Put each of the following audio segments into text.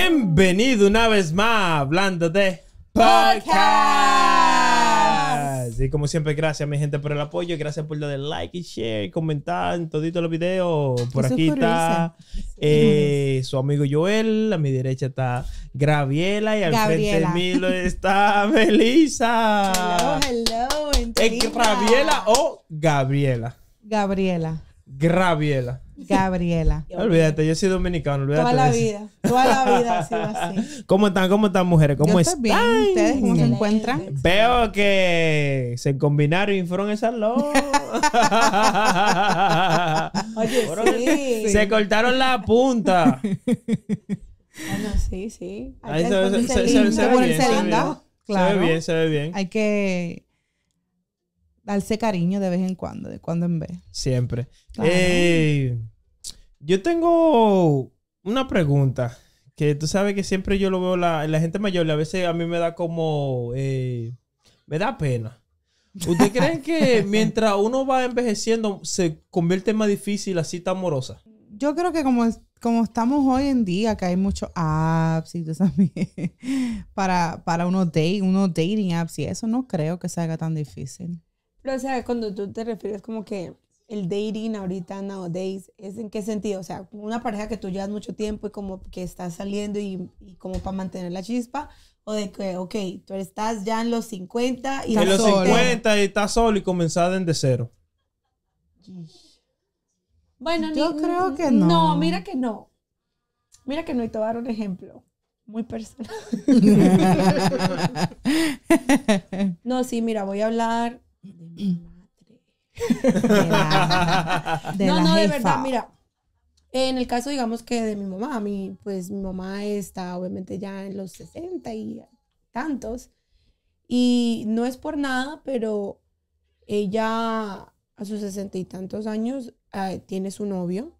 Bienvenido una vez más hablando de podcast. Y como siempre, gracias mi gente por el apoyo, gracias por darle like y share, comentar en todos los videos. Por aquí está eh, su amigo Joel, a mi derecha está Graviela y al frente de mí está Melissa. Hello, hello, ¿Es Graviela o Gabriela? Gabriela. Graviela. Gabriela. Olvídate, yo soy dominicano. Olvídate toda la vida, toda la vida ha sido así. ¿Cómo están? ¿Cómo están, mujeres? ¿Cómo yo están? Bien. ¿Ustedes cómo se encuentran? Veo que se combinaron y fueron esas los. Oye, sí. Se cortaron la punta. Bueno, sí, sí. se, se, ve bien. Se ve bien, se ve bien. Hay que darse cariño de vez en cuando, de cuando en vez. Siempre. Eh, yo tengo una pregunta que tú sabes que siempre yo lo veo la, la gente mayor y a veces a mí me da como, eh, me da pena. ¿Usted creen que mientras uno va envejeciendo se convierte más difícil la cita amorosa? Yo creo que como, como estamos hoy en día, que hay muchos apps y tú para, para unos, date, unos dating apps y eso, no creo que se haga tan difícil. Pero, o sea, cuando tú te refieres como que el dating ahorita, nowadays, ¿es en qué sentido? O sea, una pareja que tú llevas mucho tiempo y como que estás saliendo y, como para mantener la chispa, o de que, ok, tú estás ya en los 50 y En los 50 y estás solo y comenzada en de cero. Bueno, yo creo que no. No, mira que no. Mira que no, y te voy a dar un ejemplo muy personal. no, sí, mira, voy a hablar de mi madre. no, no, de verdad, mira. En el caso, digamos que de mi mamá, mi, pues mi mamá está obviamente ya en los 60 y tantos. Y no es por nada, pero ella a sus sesenta y tantos años eh, tiene su novio.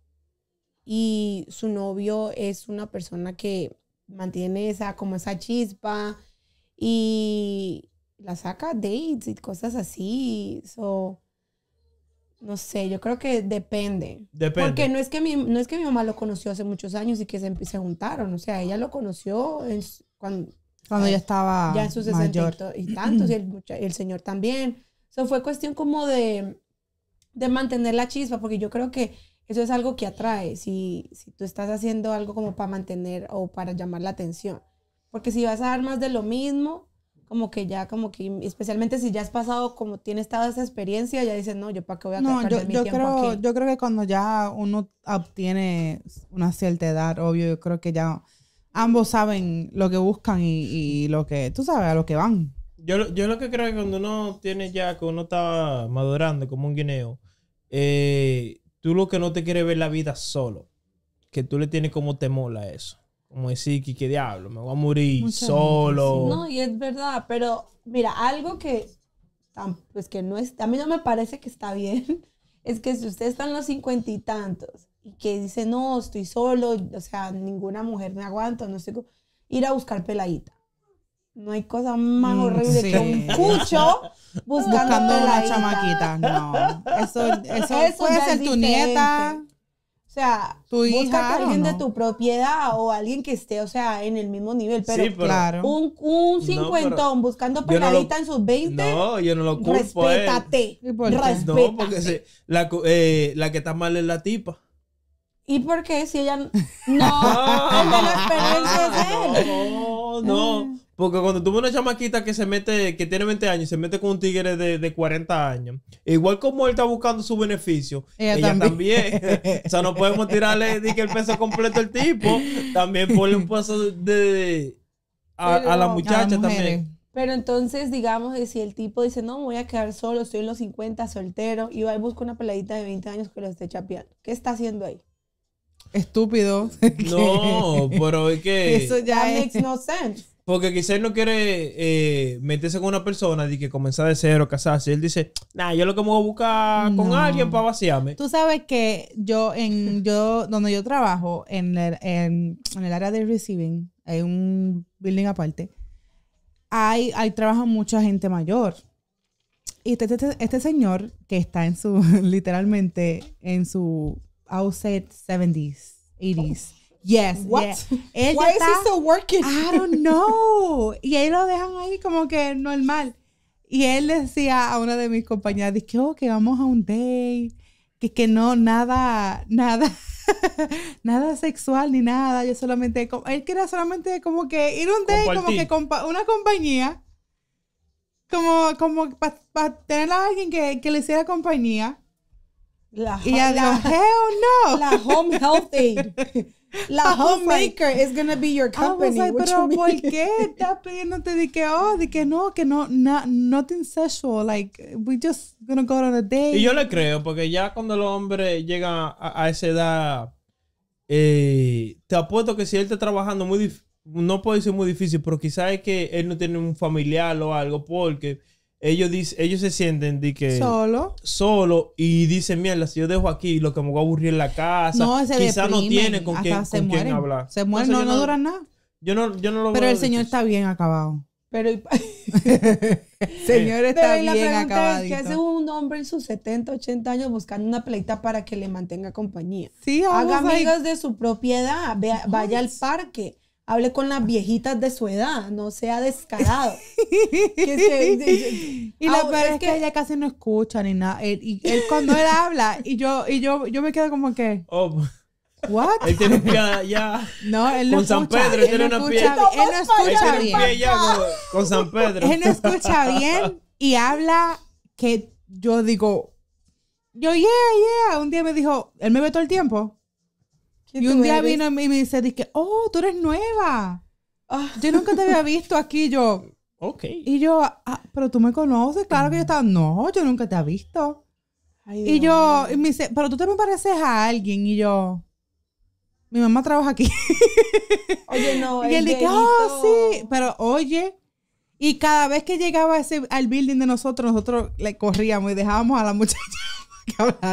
Y su novio es una persona que mantiene esa, como esa chispa. Y, la saca dates y cosas así. no sé, yo creo que depende. Porque no es que mi, no es que mi mamá lo conoció hace muchos años y que se, juntaron. O sea, ella lo conoció cuando, cuando ya estaba. Ya en sus mayor. y tantos, y el, señor también. Eso fue cuestión como de, de mantener la chispa, porque yo creo que eso es algo que atrae. Si, si tú estás haciendo algo como para mantener o para llamar la atención. Porque si vas a dar más de lo mismo, como que ya, como que, especialmente si ya has pasado, como tienes toda esa experiencia, ya dices, no, yo para qué voy a no, yo, mi tiempo creo, Yo creo que cuando ya uno obtiene una cierta edad, obvio, yo creo que ya ambos saben lo que buscan y, lo que, tú sabes, a lo que van. Yo, yo lo que creo que cuando uno tiene ya, cuando uno está madurando como un guineo, eh, tú lo que no te quieres ver la vida solo, que tú le tienes como temor a eso como decir, que diablo, me voy a morir solo. No, y es verdad, pero mira, algo que, pues que no es, a mí no me parece que está bien, es que si usted está en los cincuenta y tantos y que dice, no, estoy solo, o sea, ninguna mujer me aguanta, no sé, ir a buscar peladita. No hay cosa más mm, horrible que un cucho buscando, una chamaquita. No, eso, eso, eso puede ser tu nieta. O sea, tu busca a alguien de tu propiedad o alguien que esté, o sea, en el mismo nivel. Pero, sí, claro. un, cincuentón buscando peladita en sus 20. No, yo no lo culpo. Pues. Respétate. respétate. No, porque eh, la, que está mal es la tipa. ¿Y por qué? Si ella. No, el la experiencia él. No, no. Ah. Porque cuando tuve una chamaquita que se mete, que tiene 20 años y se mete con un tigre de, 40 años, igual como él está buscando su beneficio, ella, también. o sea, no podemos tirarle el peso completo al tipo. También ponle un paso de, a, la muchacha también. Pero entonces, digamos si el tipo dice, no, me voy a quedar solo, estoy en los 50, soltero, y va y busca una peladita de 20 años que lo esté chapeando, ¿qué está haciendo ahí? Estúpido. No, pero es que... Eso ya no makes no sense. Porque quizás él no quiere eh, meterse con una persona y que comenzar de cero, casarse. Él dice, nah, yo lo que me voy a buscar con alguien para vaciarme. Tú sabes que yo, en yo donde yo trabajo, en el, en, en área de receiving, hay un building aparte, hay, hay trabaja mucha gente mayor. Y este, este, este, señor que está en su, literalmente, en su outset 70s, 80s. Yes. What? Yeah. Why is he still working? I don't know. Y ahí lo dejan ahí como que normal. Y él decía a una de mis compañeras, que oh, que vamos a un date, que, que no, nada, nada, nada sexual ni nada. Yo solamente, él quería solamente como que ir un date, como que una compañía, como, como para tener a alguien que, que le hiciera compañía. La, y la, no. La home health aid. La homemaker es is gonna be your company. pero ¿por qué estás pidiéndote de que, oh, de que no, que no, nada nothing sexual, like, we just gonna go on a date. Y yo le creo, porque ya cuando los hombres llegan a, a esa edad, eh, te apuesto que si él está trabajando muy no puede ser muy difícil, pero quizás es que él no tiene un familiar o algo, porque ellos, dice, ellos se sienten de que... Solo. Solo y dicen, mierda, si yo dejo aquí, lo que me voy a aburrir en la casa. Quizás no tiene con, quién hablar. Se muere no, no, nada. Yo no, yo no Pero el señor está bien acabado. Pero señor está bien acabado. Es ¿Qué hace un hombre en sus 70, 80 años buscando una pleita para que le mantenga compañía? Sí, Haga amigos de su propiedad, vaya al parque hable con las viejitas de su edad, no sea descarado. y la ah, verdad es que, ella casi no escucha ni nada. y él cuando él habla, y yo, y yo, yo me quedo como que. ¿Qué? Oh. What? Él tiene un pie ya. No, él no con escucha. San Pedro, él, no una pie. Él no escucha bien. con, San Pedro. Él no escucha bien y habla que yo digo, yo, yeah, yeah. Un día me dijo, él me ve todo el tiempo. Y un día vino y me dice, dije, oh, tú eres nueva. Ah. Yo nunca te había visto aquí, yo. Ok. Y yo, ah, pero tú me conoces, claro que yo mm. estaba, no, yo nunca te había visto. y yo, y me dice, pero tú te me pareces a alguien. Y yo, mi mamá trabaja aquí. Oye, no. Y él dice, oh, sí. Pero oye, y cada vez que llegaba ese, al building de nosotros, nosotros le corríamos y dejábamos a la muchacha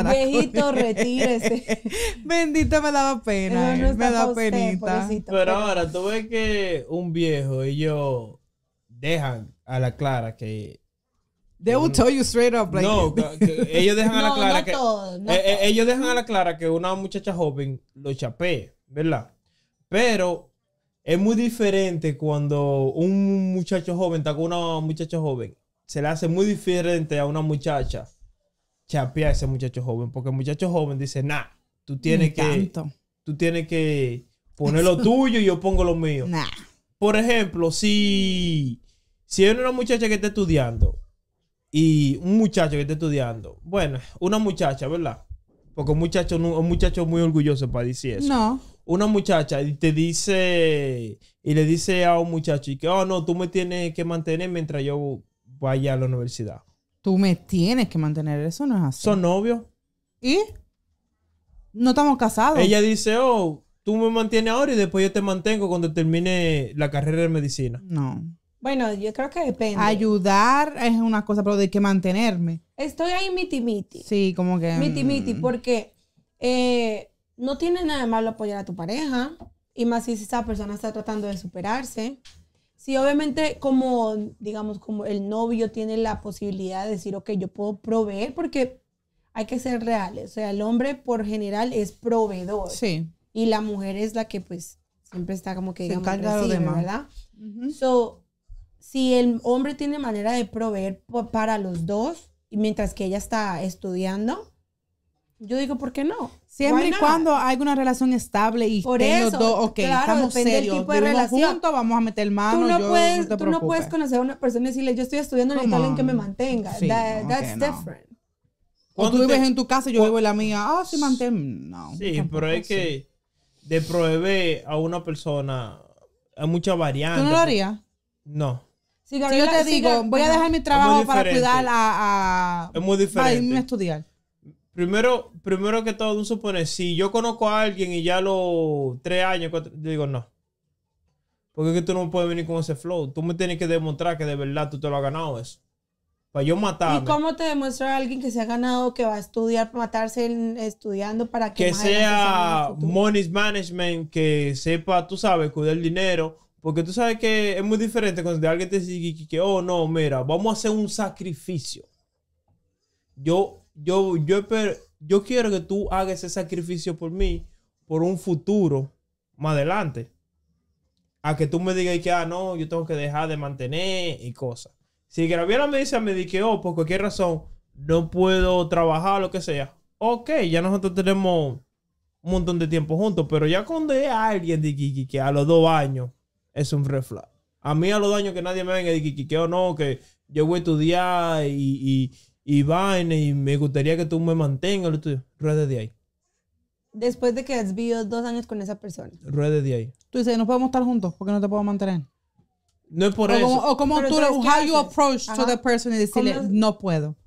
Viejito, retírese. Bendito, me daba pena. Eh. Pero ahora, tú ves que un viejo ellos dejan a la clara que They will tell straight up No, ellos dejan a la clara que eh, eh, ellos dejan a la clara que una muchacha joven lo chapee, ¿verdad? Pero es muy diferente cuando un muchacho joven está con una muchacha joven. Se le hace muy diferente a una muchacha chapear a ese muchacho joven, porque el muchacho joven dice, nah, tú tienes que... Tú tienes que poner lo tuyo y yo pongo lo mío. Por ejemplo, si, si hay una muchacha que está estudiando y un muchacho que está estudiando, bueno, una muchacha, ¿verdad? Porque un muchacho, un muchacho muy orgulloso para decir eso. No. Una muchacha y te dice, y le dice a un muchacho, y que, oh, no, tú me tienes que mantener mientras yo vaya a la universidad. Tú me tienes que mantener. Eso no es así. Son novios. ¿Y? No estamos casados. Ella dice, oh, tú me mantienes ahora y después yo te mantengo cuando termine la carrera de medicina. No. Bueno, yo creo que depende. Ayudar es una cosa, pero de que mantenerme. Estoy ahí miti-miti. Sí, como que... Miti-miti, mm. porque eh, no tiene nada de malo apoyar a tu pareja. Y más si esa persona está tratando de superarse. Sí, obviamente como, digamos, como el novio tiene la posibilidad de decir, ok, yo puedo proveer, porque hay que ser reales. O sea, el hombre por general es proveedor. Sí. Y la mujer es la que pues siempre está como que, digamos, Se ¿verdad? So, si el hombre tiene manera de proveer para los dos, mientras que ella está estudiando, yo digo, ¿por qué no? Siempre y cuando hay una relación estable y Por los dos, ok, claro, estamos serios, tipo de relación. vamos a meter mano. Tú no, puedes, tú no puedes conocer a una persona y decirle, yo estoy estudiando en el que me mantenga. that's different. O tú vives en tu casa y yo vivo en la mía. Ah, sí, mantén. No. Sí, pero es que de prohibir a una persona hay mucha variante. ¿Tú no lo pues. harías? No. Si, yo te digo, voy a dejar mi trabajo para cuidar a, a... Es muy diferente. Para irme a estudiar. Primero, primero que todo, uno supone, si yo conozco a alguien y ya los tres años, digo no. Porque tú no puedes venir con ese flow. Tú me tienes que demostrar que de verdad tú te lo has ganado eso. Para yo matarme. ¿Y cómo te demuestra alguien que se ha ganado, que va a estudiar, matarse estudiando para que... Que sea money management, que sepa, tú sabes, cuidar el dinero. Porque tú sabes que es muy diferente cuando alguien te dice que, oh, no, mira, vamos a hacer un sacrificio. Yo yo, yo quiero que tú hagas ese sacrificio por mí, por un futuro más adelante. A que tú me digas que, ah, no, yo tengo que dejar de mantener y cosas. Si Graviela me dice, me di que, oh, por cualquier razón, no puedo trabajar, lo que sea. Ok, ya nosotros tenemos un montón de tiempo juntos, pero ya cuando es alguien de que a los dos años es un reflag. A mí a los dos años que nadie me venga de Kiki que, oh, no, que yo voy a estudiar y y vaina y me gustaría que tú me mantengas. Ruedes de ahí. Después de que has vivido dos años con esa persona. Ruedes de ahí. Tú dices, no podemos estar juntos porque no te puedo mantener. No es por eso. o cómo tú, le, how you approach to the person y decirle, no puedo.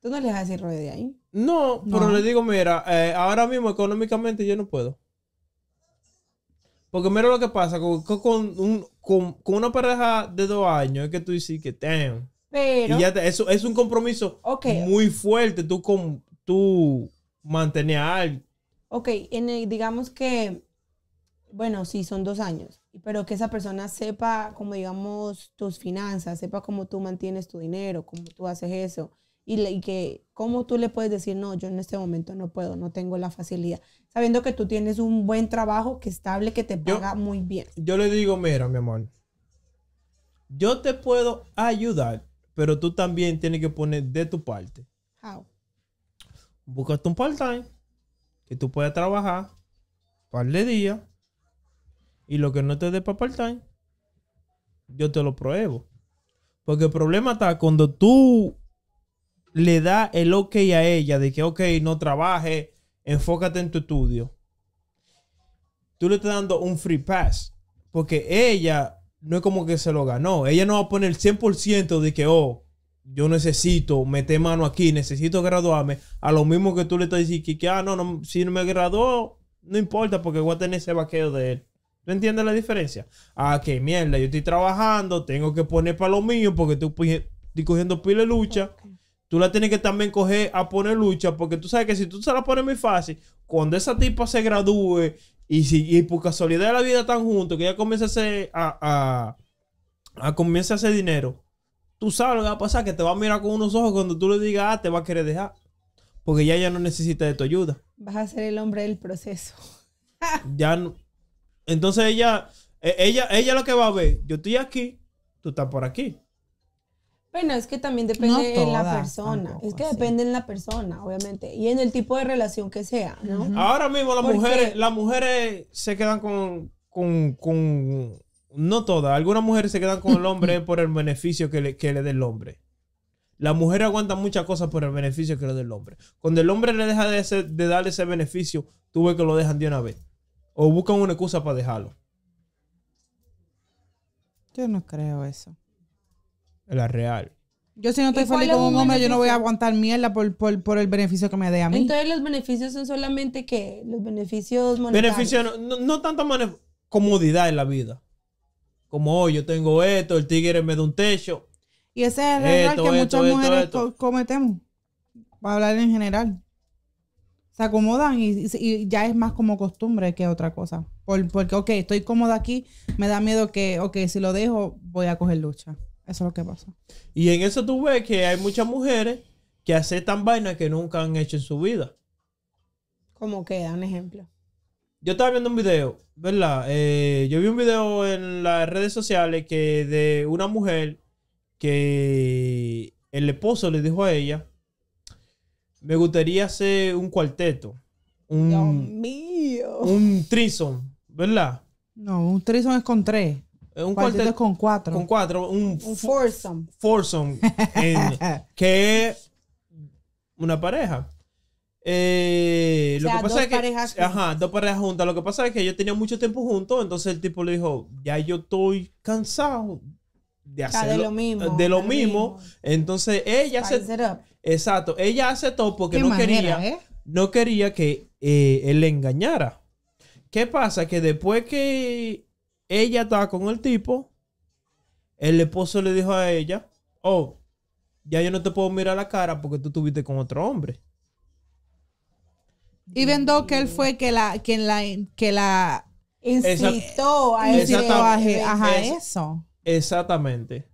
¿Tú no le vas a decir rueda de ahí? No, pero le digo, mira, eh, ahora mismo económicamente yo no puedo. Porque mira lo que pasa con, con, un, con, con una pareja de dos años, es que tú dices que, damn, pero. Y ya eso es un compromiso muy fuerte. Tú, con, tú mantener algo. Ok, digamos que. Bueno, sí, son dos años. Pero que esa persona sepa, como digamos, tus finanzas, sepa cómo tú mantienes tu dinero, cómo tú haces eso. Y, que, cómo tú le puedes decir, no, yo en este momento no puedo, no tengo la facilidad. Sabiendo que tú tienes un buen trabajo, que estable, que te paga muy bien. Yo le digo, mira, mi amor, yo te puedo ayudar pero tú también tienes que poner de tu parte. How? Búscate un part-time que tú puedas trabajar un par de días y lo que no te dé para part-time, yo te lo pruebo. Porque el problema está cuando tú le das el ok a ella de que, ok, no trabaje, enfócate en tu estudio. Tú le estás dando un free pass. Porque ella no es como que se lo ganó. Ella no va a poner el 100% de que, oh, yo necesito meter mano aquí, necesito graduarme. A lo mismo que tú le estás diciendo que, ah, no, no, si no me graduó, no importa porque voy a tener ese vaqueo de él. ¿Tú entiendes la diferencia? Ah, que mierda, yo estoy trabajando, tengo que poner para lo mío porque tú estoy cogiendo pile lucha. Tú la tienes que también coger a poner lucha porque tú sabes que si tú se la pones muy fácil, cuando esa tipa se gradúe y, si, por casualidad de la vida están juntos, que ella comienza a hacer, hacer dinero, tú sabes lo que va a pasar, que te va a mirar con unos ojos cuando tú le digas, ah, te va a querer dejar. Porque ya ya no necesita de tu ayuda. Vas a ser el hombre del proceso. ya Entonces ella, e, ella, ella lo que va a ver, yo estoy aquí, tú estás por aquí. Bueno, es que también depende de la persona. es que depende en la persona, obviamente. Y en el tipo de relación que sea, ¿no? Ahora mismo las mujeres, las mujeres se quedan con, no todas, algunas mujeres se quedan con el hombre por el beneficio que le, que le dé el hombre. La mujer aguanta muchas cosas por el beneficio que le dé el hombre. Cuando el hombre le deja de, de darle ese beneficio, tú ves que lo dejan de una vez. O buscan una excusa para dejarlo. Yo no creo eso. La real. Yo si no estoy feliz con un hombre, yo no voy a aguantar mierda por, el beneficio que me dé a mí. Entonces los beneficios son solamente que los beneficios monetarios. Beneficio, no, no, tanta comodidad en la vida. Como oh, yo tengo esto, el tigre me da un techo. Y ese es el error que muchas mujeres cometemos. Para hablar en general. Se acomodan y, ya es más como costumbre que otra cosa. porque, ok, estoy cómoda aquí, me da miedo que, ok, si lo dejo, voy a coger lucha. Eso es lo que pasa. Y en eso tú ves que hay muchas mujeres que aceptan vainas que nunca han hecho en su vida. ¿Cómo que, Dan ejemplo. Yo estaba viendo un video, ¿verdad? Eh, yo vi un video en las redes sociales que de una mujer que el esposo le dijo a ella, me gustaría hacer un cuarteto. Un, Dios mío. Un trison, ¿verdad? No, un trison es con tres. Eh, un cuarteto con cuatro. Con cuatro. Un, un foursome. que una pareja. Eh, lo que pasa es que, parejas juntas. Ajá, dos parejas juntas. Lo que pasa es que ellos tenían mucho tiempo juntos, entonces el tipo le dijo, ya yo estoy cansado de hacer de lo mismo. De lo mismo. Entonces ella se... Exacto, ella hace todo porque no quería, ¿eh? no quería que él le engañara. ¿Qué pasa? Que después que ella estaba con el tipo. El esposo le dijo a ella, oh, ya yo no te puedo mirar la cara porque tú estuviste con otro hombre. Y vendó que él fue que la, quien la, que la incitó a, eso. Exactamente.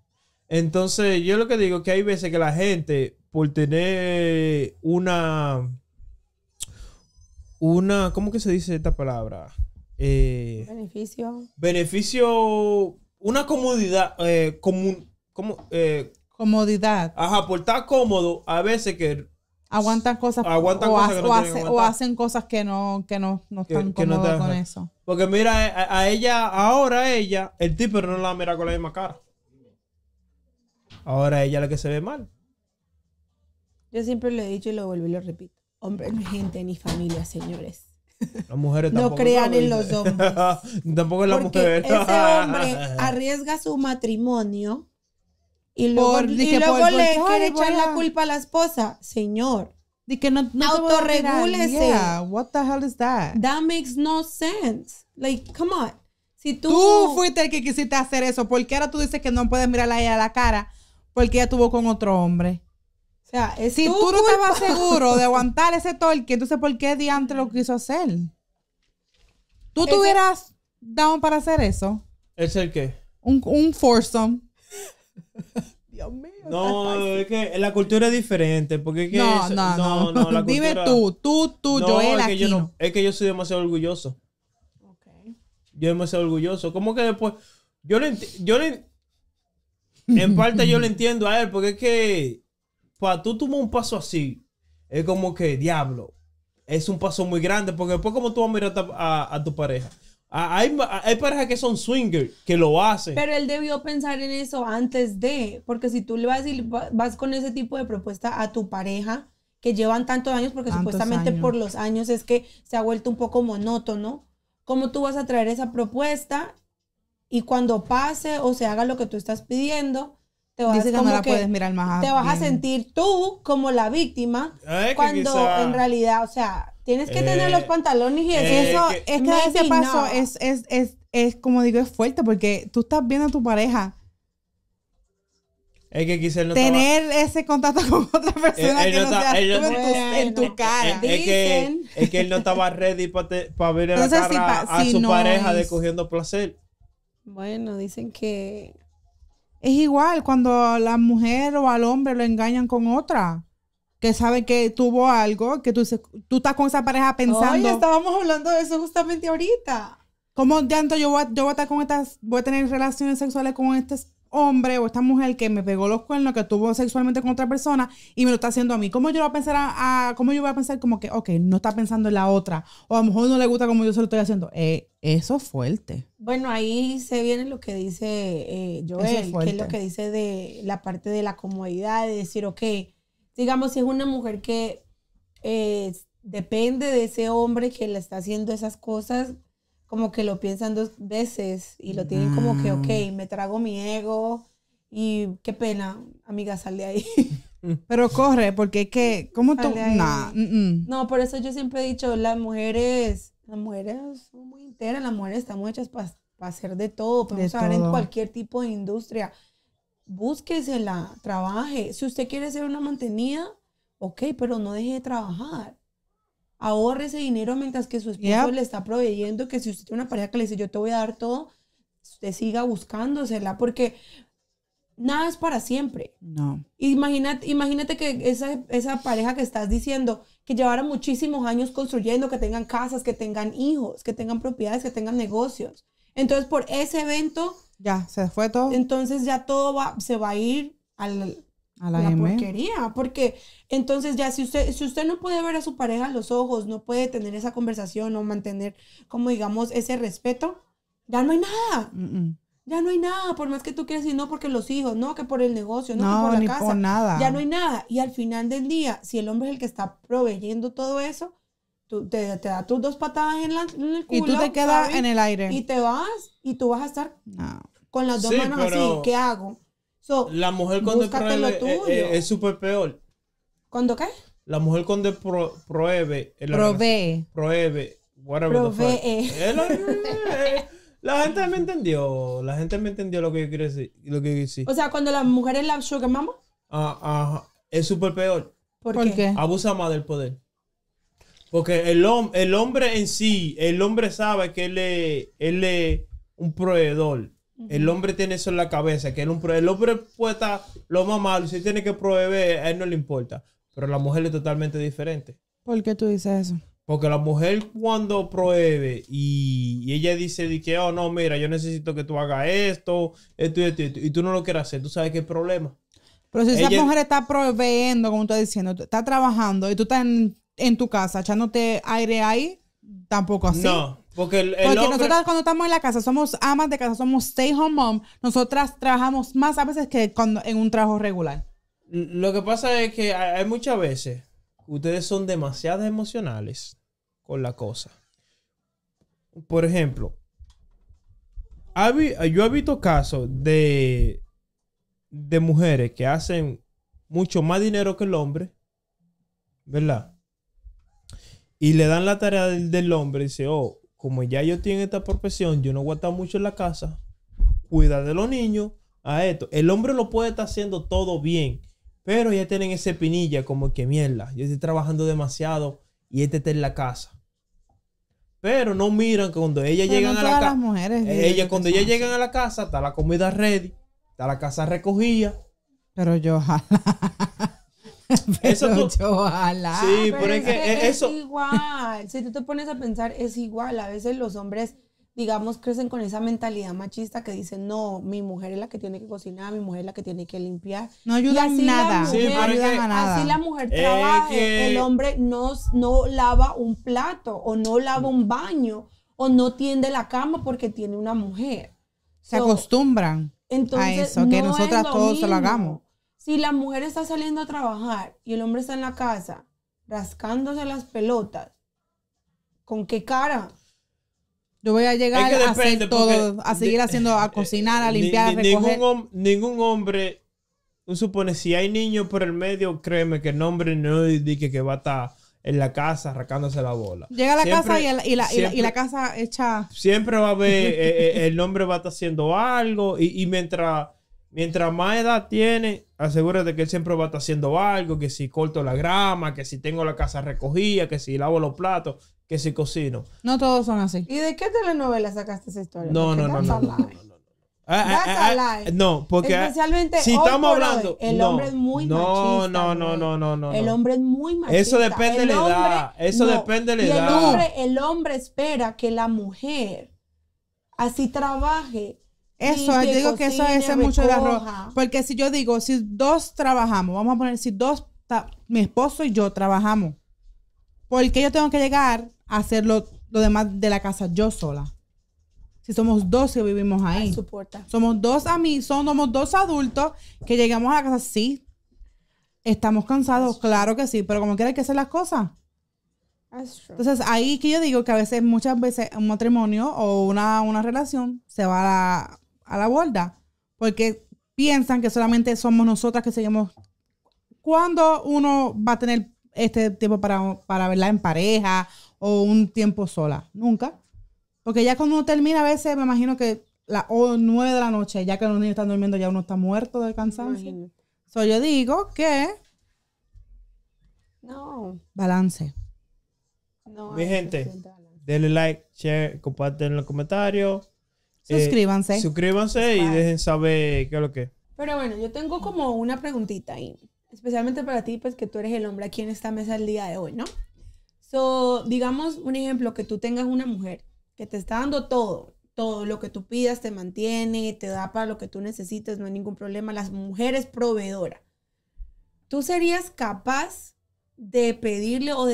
Entonces, yo lo que digo es que hay veces que la gente, por tener una, una, ¿cómo que se dice esta palabra? Eh, beneficio. Beneficio, una comodidad, eh, como, eh, comodidad. Ajá, por estar cómodo, a veces que aguantan cosas, aguantan o, cosas o, hacen cosas que no, que no, están cómodos con eso. Porque mira, eh, a, ella, ahora ella, el tipo no la mira con la misma cara. Ahora ella es la que se ve mal. Yo siempre lo he dicho y lo vuelvo y lo repito. Hombre, mi gente ni familia, señores. Las mujeres tampoco. No crean en los hombres. tampoco en las mujeres. Ese hombre arriesga su matrimonio y luego, le quiere echar la culpa a la esposa. Señor. De que no, no autorregúlese. what the hell is that? That makes no sense. Like, come on. Si tú... tú fuiste el que quisiste hacer eso, ¿por qué ahora tú dices que no puedes mirarle a ella a la cara? Porque ella estuvo con otro hombre si tú, no estabas seguro de aguantar ese torque, entonces ¿por qué diantre lo quiso hacer? ¿Tú te hubieras dado para hacer eso? ¿Es el qué? Un, un foursome. Dios mío. No, es que la cultura es diferente. Porque no, no, no, Dime tú, tú, tú, Joel, es yo Es que yo soy demasiado orgulloso. Yo Yo demasiado orgulloso. ¿Cómo que después? Yo le, yo en parte yo le entiendo a él, porque es que para tú tomar un paso así, es como que, diablo, es un paso muy grande, porque después como tú vas a mirar a, a, tu pareja. hay, hay parejas que son swingers, que lo hacen. Pero él debió pensar en eso antes de, porque si tú le vas, y vas con ese tipo de propuesta a tu pareja, que llevan tantos años, porque supuestamente por los años es que se ha vuelto un poco monótono, ¿cómo tú vas a traer esa propuesta? Y cuando pase o se haga lo que tú estás pidiendo, te vas, puedes mirar más. Te vas a sentir tú como la víctima cuando en realidad, o sea, tienes que tener los eh, pantalones y eh, eso. es que ese paso es, es, es, es, como digo, es fuerte porque tú estás viendo a tu pareja. Es que quizás no Tener ese contacto con otra persona en, tu, cara. Es, que, él no estaba ready para pa ver a, a su pareja de cogiendo placer. Bueno, dicen que es igual cuando a la mujer o al hombre lo engañan con otra que sabe que tuvo algo, que tú, estás con esa pareja pensando. Oye, estábamos hablando de eso justamente ahorita. ¿Cómo tanto yo voy, a, yo estar con estas, voy a tener relaciones sexuales con estas? hombre o esta mujer que me pegó los cuernos, que tuvo sexualmente con otra persona y me lo está haciendo a mí. ¿Cómo yo voy a pensar a, cómo yo voy a pensar como que, ok, no está pensando en la otra? O a lo mejor no le gusta como yo se lo estoy haciendo. Eh, eso es fuerte. Bueno, ahí se viene lo que dice eh, Joel, que es lo que dice de la parte de la comodidad, de decir, ok, digamos, si es una mujer que eh, depende de ese hombre que le está haciendo esas cosas, como que lo piensan dos veces y lo tienen como que, ok, mm. me trago mi ego y qué pena, amiga, sal de ahí. Pero corre, porque es que, ¿cómo tú? No, por eso yo siempre he dicho, las mujeres, las mujeres son muy enteras, las mujeres están hechas para hacer de todo, para usar en cualquier tipo de industria. Búsquesela, trabaje. Si usted quiere ser una mantenida, ok, pero no deje de trabajar ahorre ese dinero mientras que su esposo le está proveyendo, que si usted tiene una pareja que le dice yo te voy a dar todo, usted siga buscándosela, porque nada es para siempre. No. Imagínate, imagínate que esa, esa pareja que estás diciendo, que llevara muchísimos años construyendo, que tengan casas, que tengan hijos, que tengan propiedades, que tengan negocios. Entonces, por ese evento... Ya, se fue todo. Entonces ya todo va, se va a ir al, a la, porquería, porque entonces ya si usted, si usted no puede ver a su pareja a los ojos, no puede tener esa conversación o mantener, como digamos, ese respeto, ya no hay nada. Ya no hay nada, por más que tú quieras decir no porque los hijos, no que por el negocio, no, que por la casa, nada. ya no hay nada. Y al final del día, si el hombre es el que está proveyendo todo eso, tú, te, da tus dos patadas en, en el culo. Y tú te quedas en el aire. Y te vas, y tú vas a estar con las dos manos así, ¿qué hago? la mujer cuando es, super súper peor. ¿Cuándo qué? La mujer cuando pro, pruebe. Provee. La gente me entendió. La gente me entendió lo que yo quiero decir. Lo O sea, cuando las mujeres la sugar ah, Es súper peor. ¿Por, qué? Abusa más del poder. Porque el, el hombre en sí, el hombre sabe que él él es un proveedor. El hombre tiene eso en la cabeza, que el hombre, puede estar lo más malo, si tiene que proveer, a él no le importa. Pero la mujer es totalmente diferente. ¿Por qué tú dices eso? Porque la mujer cuando prohíbe y, ella dice que, oh, no, mira, yo necesito que tú hagas esto, esto y esto, y tú no lo quieres hacer, tú sabes qué problema. Pero si esa mujer está proveyendo, como tú estás diciendo, está trabajando y tú estás en, en tu casa echándote aire ahí, tampoco así. No, porque, nosotros cuando estamos en la casa somos amas de casa, somos stay home mom, nosotras trabajamos más a veces que cuando, en un trabajo regular. Lo que pasa es que hay muchas veces ustedes son demasiado emocionales con la cosa. Por ejemplo, yo he visto casos de, de mujeres que hacen mucho más dinero que el hombre, ¿verdad? Y le dan la tarea del, del hombre y dice, oh, como ya yo tengo esta profesión, yo no aguanto mucho en la casa, cuida de los niños, a esto. El hombre lo puede estar haciendo todo bien, pero ya tienen ese pinilla como que mierda, yo estoy trabajando demasiado y este está en la casa. Pero no miran cuando ella llegan a la eh, casa. cuando ellas llegan a la casa, está la comida ready, está la casa recogida. Pero yo, eso Sí, pero, es, igual. Si tú te pones a pensar, es igual. A veces los hombres, digamos, crecen con esa mentalidad machista que dicen, no, mi mujer es la que tiene que cocinar, mi mujer es la que tiene que limpiar. No ayuda nada. sí, a Así la mujer trabaja, el hombre no, no lava un plato o no lava un baño o no tiende la cama porque tiene una mujer. Se acostumbran a eso, que nosotras todos lo hagamos. Si la mujer está saliendo a trabajar y el hombre está en la casa rascándose las pelotas, ¿con qué cara? Yo voy a llegar a hacer todo, a seguir haciendo, a eh, cocinar, a limpiar, a recoger. Ningún, hombre, un supone, si hay niños por el medio, créeme que el hombre no indique que va a estar en la casa rascándose la bola. Llega a la casa y, la, casa hecha... Siempre va a haber, eh, eh, el hombre va a estar haciendo algo y mientras mientras más edad tiene, asegúrate que él siempre va a estar haciendo algo, que si corto la grama, que si tengo la casa recogida, que si lavo los platos, que si cocino. No todos son así. ¿Y de qué telenovela sacaste esa historia? No, no no, no, no, no, ah, ah, ah, no, porque especialmente si estamos hablando, el hombre es muy machista. No, no, no, no, no, El hombre es muy machista. Eso depende de la edad. Eso depende de la edad. El hombre, el hombre espera que la mujer así trabaje eso, yo digo que eso es mucho de arroz. Porque si yo digo, si dos trabajamos, vamos a poner, si dos, mi esposo y yo trabajamos, ¿por qué yo tengo que llegar a hacer lo, demás de la casa yo sola? Si somos dos y vivimos ahí. somos dos a mí, somos dos adultos que llegamos a la casa, sí. Estamos cansados, claro que sí, pero como quieres que hacer las cosas. Entonces ahí que yo digo que a veces, muchas veces un matrimonio o una, una relación se va a a la borda, porque piensan que solamente somos nosotras que seguimos. ¿Cuándo uno va a tener este tiempo para, para verla en pareja o un tiempo sola? Nunca. Porque ya cuando uno termina, a veces me imagino que las 9 de la noche, ya que los niños están durmiendo, ya uno está muerto de cansancio. yo digo que. No. Balance. Mi gente, denle like, share, compártelo en los comentarios. Eh, suscríbanse. suscríbanse y dejen saber qué es lo que. Pero bueno, yo tengo como una preguntita ahí, especialmente para ti, pues que tú eres el hombre aquí en esta mesa el día de hoy, ¿no? So, digamos un ejemplo que tú tengas una mujer que te está dando todo, todo lo que tú pidas, te mantiene, te da para lo que tú necesites, no hay ningún problema. Las mujeres proveedora. ¿Tú serías capaz de pedirle o o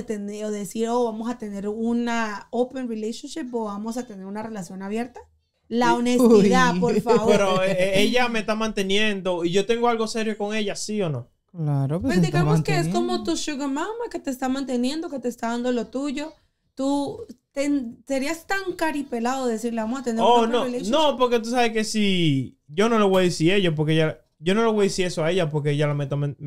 decir, oh, vamos a tener una open relationship o vamos a tener una relación abierta? La honestidad, por favor. Pero eh, eh, ella me está manteniendo y yo tengo algo serio con ella, ¿sí o no? Claro, pues. digamos que es como tu sugar mama que te está manteniendo, que te está dando lo tuyo. Tú serías tan caripelado de decirle, vamos a tener oh, no, no, porque tú sabes que si yo no le voy a decir a ella, porque ella, yo no le voy a decir eso a ella porque ella me,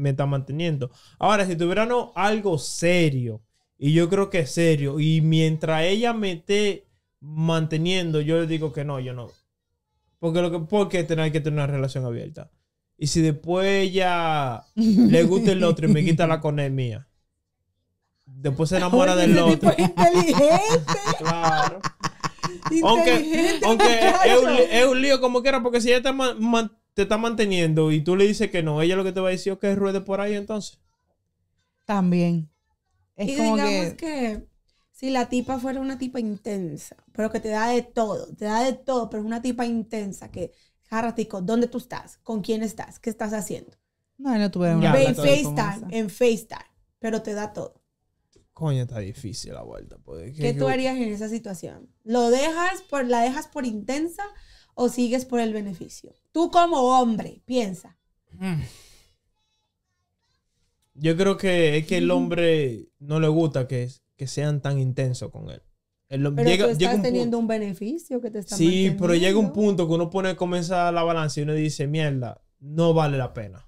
está, manteniendo. Ahora, si tuviéramos algo serio, y yo creo que es serio, y mientras ella me esté manteniendo, yo le digo que no, yo no. Porque lo que, porque tener que tener una relación abierta. Y si después ella le gusta el otro y me quita la con mía. Después se enamora del otro. Inteligente. aunque, aunque es, un, lío como quiera, porque si ella te, está manteniendo y tú le dices que no, ella lo que te va a decir es que ruede por ahí entonces. También. Es y digamos que si la tipa fuera una tipa intensa, pero que te da de todo, te da de todo, pero es una tipa intensa que, jarratico, ¿dónde tú estás? ¿Con quién estás? ¿Qué estás haciendo? No, no tuve una. en FaceTime, en FaceTime, pero te da todo. Coño, está difícil la vuelta. Pues. ¿Qué, tú harías en esa situación? ¿Lo dejas por, la dejas por intensa o sigues por el beneficio? Tú como hombre, piensa. Mm. Yo creo que es que el hombre no le gusta que, que sean tan intensos con él. pero llega, teniendo un beneficio que te está Sí, pero llega un punto que uno pone, comienza la balanza y uno dice, mierda, no vale la pena.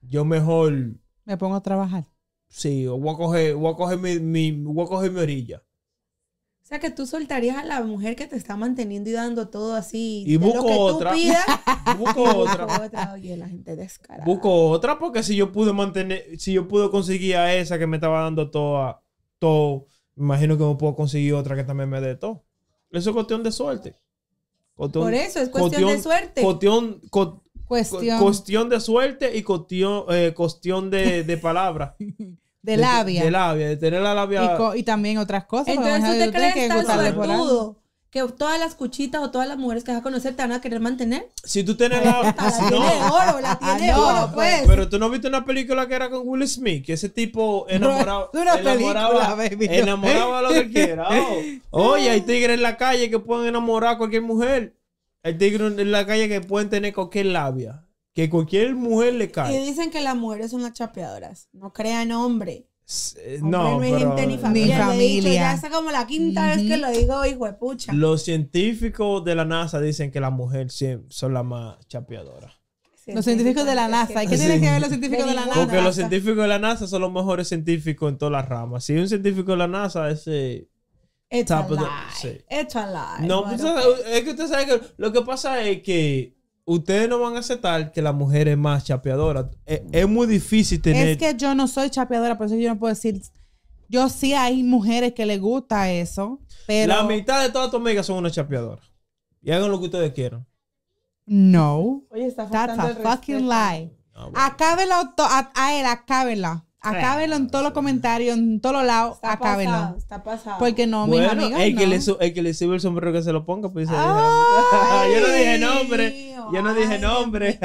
Yo mejor... Me pongo a trabajar. Sí, o voy a coger, mi, orilla. O sea, que tú soltarías a la mujer que te está manteniendo y dando todo así. Y busco otra. busco otra. otra. Oye, la gente descarada. Busco otra porque si yo pude mantener, si yo pude conseguir a esa que me estaba dando toda, todo. Imagino que no puedo conseguir otra que también me dé todo. Eso es cuestión de suerte. Por eso es cuestión, de suerte. Cuestión, cuestión. cuestión. de suerte y cuestión, eh, cuestión de, de palabra. de labia. De, de tener la labia. Y, también otras cosas. Entonces, ¿usted cree que está suertudo? que todas las cuchitas o todas las mujeres que vas a conocer te van a querer mantener. Si tú tienes la... la oro, la ah, tiene oro, pues. pues. Pero tú no viste una película que era con Will Smith, que ese tipo enamorado, no, una película, enamoraba a lo que quiera. Oh. Oye, hay tigres en la calle que pueden enamorar a cualquier mujer. Hay tigres en la calle que pueden tener cualquier labia. Que cualquier mujer le cae. Y dicen que las mujeres son las chapeadoras. No crean hombre. Eh, no, ni familia. ya es como la quinta vez que lo digo, hijo de pucha. Los científicos de la NASA dicen que las mujeres son las más chapeadoras. Los científicos de la NASA. ¿Y qué tienen que ver los científicos de la NASA? Porque los científicos de la NASA son los mejores científicos en todas las ramas. Si un científico de la NASA es... Eh, a No, es que usted sabe que lo que pasa es que ustedes no van a aceptar que la mujer es más chapeadora. Eh, es, muy difícil tener. Es que yo no soy chapeadora, por eso yo no puedo decir. Yo sí hay mujeres que les gusta eso, pero. La mitad de todas tus amigas son unas chapeadoras. Y hagan lo que ustedes quieran. No. Oye, está That's a fucking lie. Ah, acábela a, a él, acábela. Acábenlo en todos los comentarios, en todos los lados, está acábenlo. está pasado. Porque no, mi mis amigos, el, no. Que le el que le sube el sombrero que se lo ponga, pues Yo no dije nombre. Yo no dije nombre.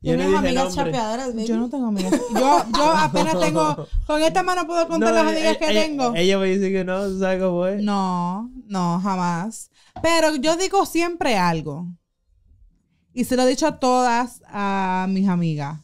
yo no dije amigas chapeadoras, baby. Yo no tengo amigas. Yo, yo apenas tengo. Con esta mano puedo contar las amigas que tengo. Ella me dice que no, ¿sabes cómo es? No, no, jamás. Pero yo digo siempre algo. Y se lo he dicho a todas a mis amigas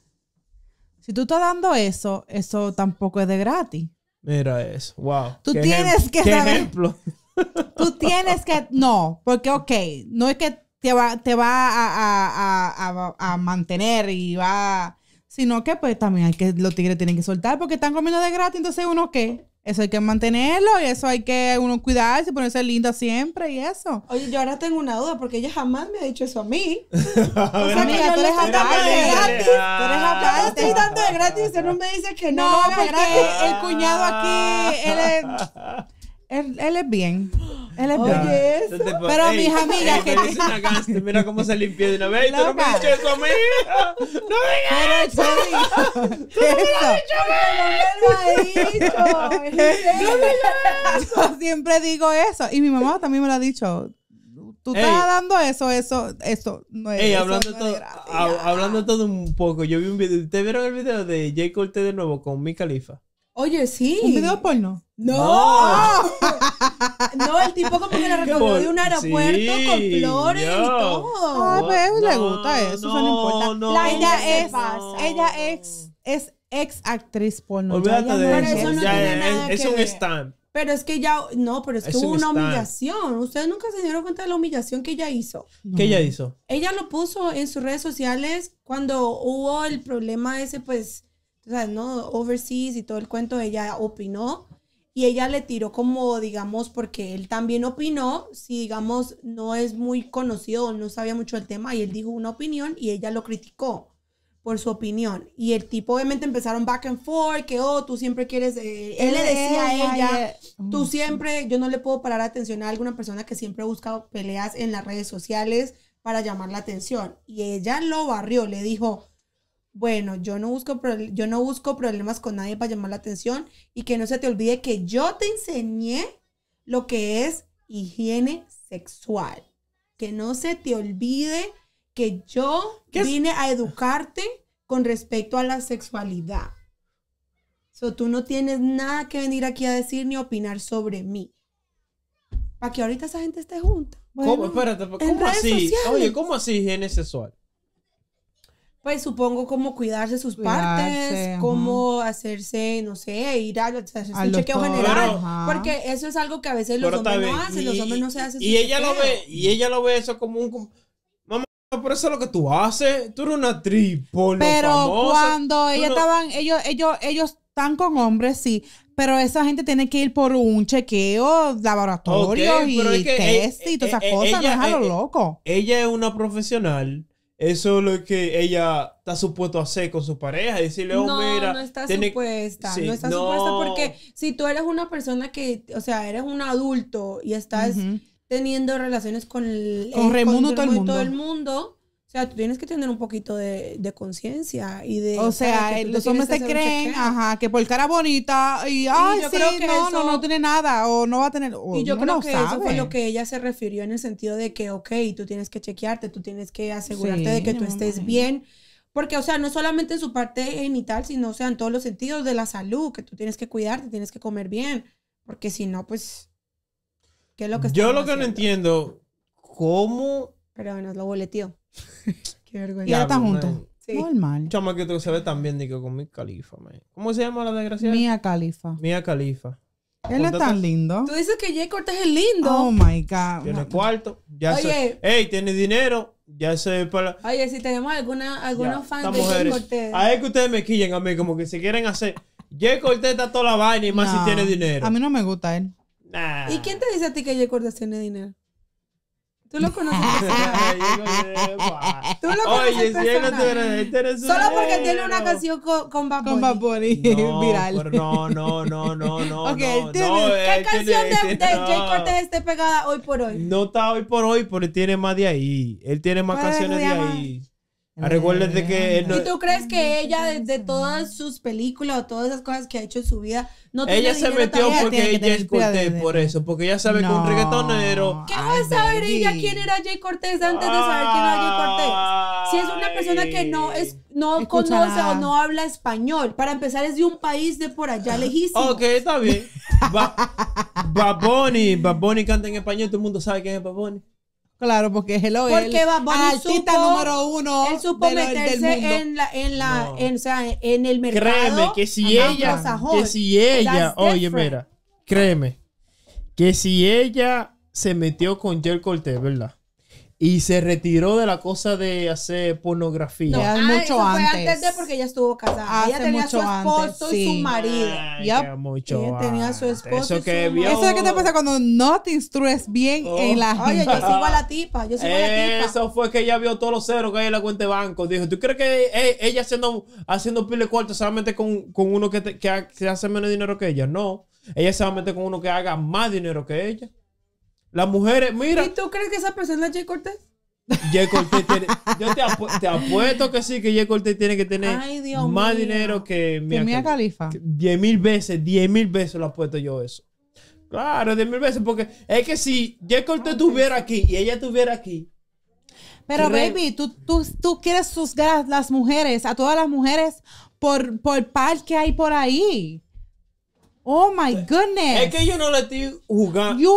si tú estás dando eso, eso tampoco es de gratis. Mira eso, wow. Tú tienes que Ejemplo? Tú tienes que, no, porque ok, no es que te va, te va a, a, mantener y va, sino que pues también hay que, los tigres tienen que soltar porque están comiendo de gratis, entonces uno qué. Eso hay que mantenerlo y eso hay que uno cuidarse, ponerse linda siempre y eso. Oye, yo ahora tengo una duda porque ella jamás me ha dicho eso a mí. o sea, amiga, que tú eres gratis. Tú eres aparte. Estoy dando de gratis y no me dice que no. No, porque el cuñado aquí, él es... Él, él es bien. Él es Oye, eso. Pero mis amigas que. te- este, mira cómo se limpió de una vez. Tú no me has dicho eso a mí. No digas. Pero me digas Eso. Yo siempre digo eso. Y mi mamá también me lo ha dicho. Tú estás dando eso, eso, eso. No es, Ey, hablando, todo, hablando todo un poco, yo vi un video. ¿Ustedes vieron el video de Jay Corte de nuevo con Mi Califa? Oye, sí. ¿Un video porno? ¡No! ¡No! el tipo como que la recogió de un aeropuerto con flores y todo. Ah, pero pues, le gusta eso, no, no importa. No, la, ella es, ella es, es ex actriz porno. Olvídate de eso. eso es, es un stand. Pero es que ya, no, pero es que hubo una humillación. Ustedes nunca se dieron cuenta de la humillación que ella hizo. ¿Qué ella hizo? Ella lo puso en sus redes sociales cuando hubo el problema ese, pues, sabes, ¿no? Overseas y todo el cuento, ella opinó y ella le tiró como, digamos, porque él también opinó, si digamos no es muy conocido, no sabía mucho el tema y él dijo una opinión y ella lo criticó por su opinión. Y el tipo obviamente empezaron back and forth, que, oh, tú siempre quieres, eh", él, le decía a ella, ella, tú siempre, yo no le puedo parar atención a alguna persona que siempre busca peleas en las redes sociales para llamar la atención. Y ella lo barrió, le dijo, bueno, yo no, busco yo no busco problemas con nadie para llamar la atención y que no se te olvide que yo te enseñé lo que es higiene sexual. Que no se te olvide que yo vine a educarte con respecto a la sexualidad. So, tú no tienes nada que venir aquí a decir ni opinar sobre mí. Para que ahorita esa gente esté junta. ¿Cómo? así? Oye, ¿cómo así higiene sexual? pues supongo cómo cuidarse sus partes, cómo hacerse, no sé, ir a, un chequeo general, porque eso es algo que a veces los hombres no hacen, los hombres no se hacen. Y ella lo ve, y ella lo ve eso como un mamá, eso es lo que tú haces, tú eres una tripolo Pero cuando ella estaban, ellos ellos ellos están con hombres, sí, pero esa gente tiene que ir por un chequeo, laboratorio y test e, y todas e, esas cosas, no es a e, loco. Ella es una profesional eso es lo que ella está supuesto a hacer con su pareja, decirle, si oh, no, No, está supuesta, no está supuesta porque si tú eres una persona que, o sea, eres un adulto y estás teniendo relaciones con, con, eh, todo el mundo, sea, tú tienes que tener un poquito de, de conciencia y de... O sea, los hombres se creen, ajá, que por cara bonita y, ay, sí, no, no, no tiene nada o no va a tener... y yo creo que eso fue lo que ella se refirió en el sentido de que, ok, tú tienes que chequearte, tú tienes que asegurarte de que tú estés bien. Porque, o sea, no solamente en su parte genital, sino, o sea, en todos los sentidos de la salud, que tú tienes que cuidarte, tienes que comer bien, porque si no, pues... ¿Qué es lo que Yo lo que no entiendo, ¿cómo... Pero bueno, lo boletío. Qué vergüenza. Y ya está junto Sí. Normal. Chama que se ve tan bien con mi califa, ¿Cómo se llama la desgraciada? Mía Califa. Mía Califa. Él es tan lindo. Tú dices que Jay Cortés es lindo. Oh my God. Tiene cuarto. Ya Oye. ey, tiene dinero. Ya sé para. Oye, si tenemos alguna, algunos fans de Jay Cortés. A ver que ustedes me quillen a mí, como que se quieren hacer. Jay Cortés está toda la vaina y más si tiene dinero. A mí no me gusta él. ¿Y quién te dice a ti que Jay Cortés tiene dinero? Tú lo conoces. Tú lo conoces. Oye, si no te eres Solo porque tiene una canción con, con Bad Con Bad Bunny, viral. No, no, no, no, no. Ok, no, ¿qué canción de, Jay Cortez esté pegada hoy por hoy? No está hoy por hoy, pero tiene más de ahí. Él tiene más canciones de ahí. Ah, de que... ¿Y tú crees que ella, desde todas sus películas o todas esas cosas que ha hecho en su vida, no Ella se metió porque ella es Cortés, por eso. Porque ella sabe que un reggaetonero... ¿Qué va a saber ella quién era Jay Cortés antes de saber quién era Jay Cortés? Si es una persona que no es no conoce o no habla español. Para empezar, es de un país de por allá lejísimo. Ok, está bien. Baboni, Baboni canta en español, todo el mundo sabe quién es Baboni. Claro, porque Hello porque él, artista supo, número uno él supo meterse en la, en la, en, o sea, en el mercado. Créeme que si ella, que si ella, oye, mira, créeme que si ella se metió con Jerry Cortés, ¿verdad? Y se retiró de la cosa de hacer pornografía. No, ah, mucho eso antes. Fue antes de porque ella estuvo casada. ella tenía su esposo y su marido. ya ella tenía su esposo. Eso, y su que eso es que te pasa cuando no te instrues bien en oh. la Oye, yo sigo a la tipa. Yo sigo a la tipa. Eso fue que ella vio todos los ceros que hay en la cuenta de banco. Dijo, ¿tú crees que e-, ella haciendo, haciendo pile cuarto solamente con, con uno que, te, que, hace menos dinero que ella? No. Ella solamente con uno que haga más dinero que ella. Las mujeres, mira. ¿Y tú crees que esa persona es Jay Cortés? Jay Cortez tiene, yo te, apuesto que sí, que Jay Cortez tiene que tener más dinero que Mia, Califa. Diez mil veces, diez mil veces lo apuesto yo eso. Claro, diez mil veces, porque es que si Jay Cortez ah, estuviera pues aquí y ella estuviera aquí. Pero, baby, tú, tú, tú quieres juzgar a las mujeres, a todas las mujeres, por, por par que hay por ahí. Oh my goodness. Es que yo no le estoy jugando. You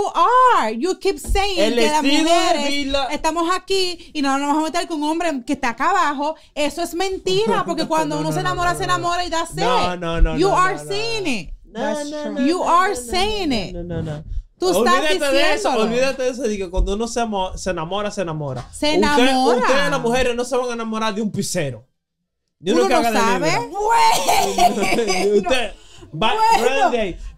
are. You keep saying el que las mujeres estamos aquí y no nos vamos a meter con un hombre que está acá abajo. Eso es mentira, porque cuando uno se enamora, se enamora y da it. No, no, no. You are saying it. No, no, no. you are saying it. No, no, no. Tú olvídate de eso, olvídate de eso, de que cuando uno se, se enamora, se enamora. Se enamora. Ustedes, las mujeres no se van a enamorar de un pisero. De uno, que no sabe. Usted,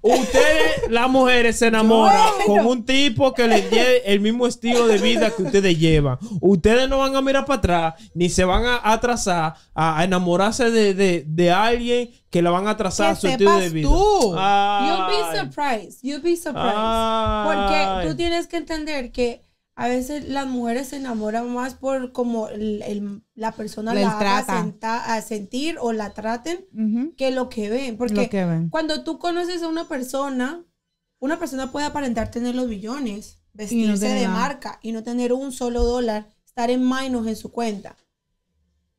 Ustedes, las mujeres, se enamoran con un tipo que les lleve el mismo estilo de vida que ustedes llevan. Ustedes no van a mirar para atrás, ni se van a atrasar a, enamorarse de, alguien que la van a atrasar su estilo de vida. Tú. be surprised. You'll be surprised. Porque tú tienes que entender que a veces las mujeres se enamoran más por como la persona la trata. a sentir o la traten que lo que ven. Porque cuando tú conoces a una persona, una persona puede aparentar tener los billones, vestirse de marca y no tener un solo dólar, estar en minus en su cuenta.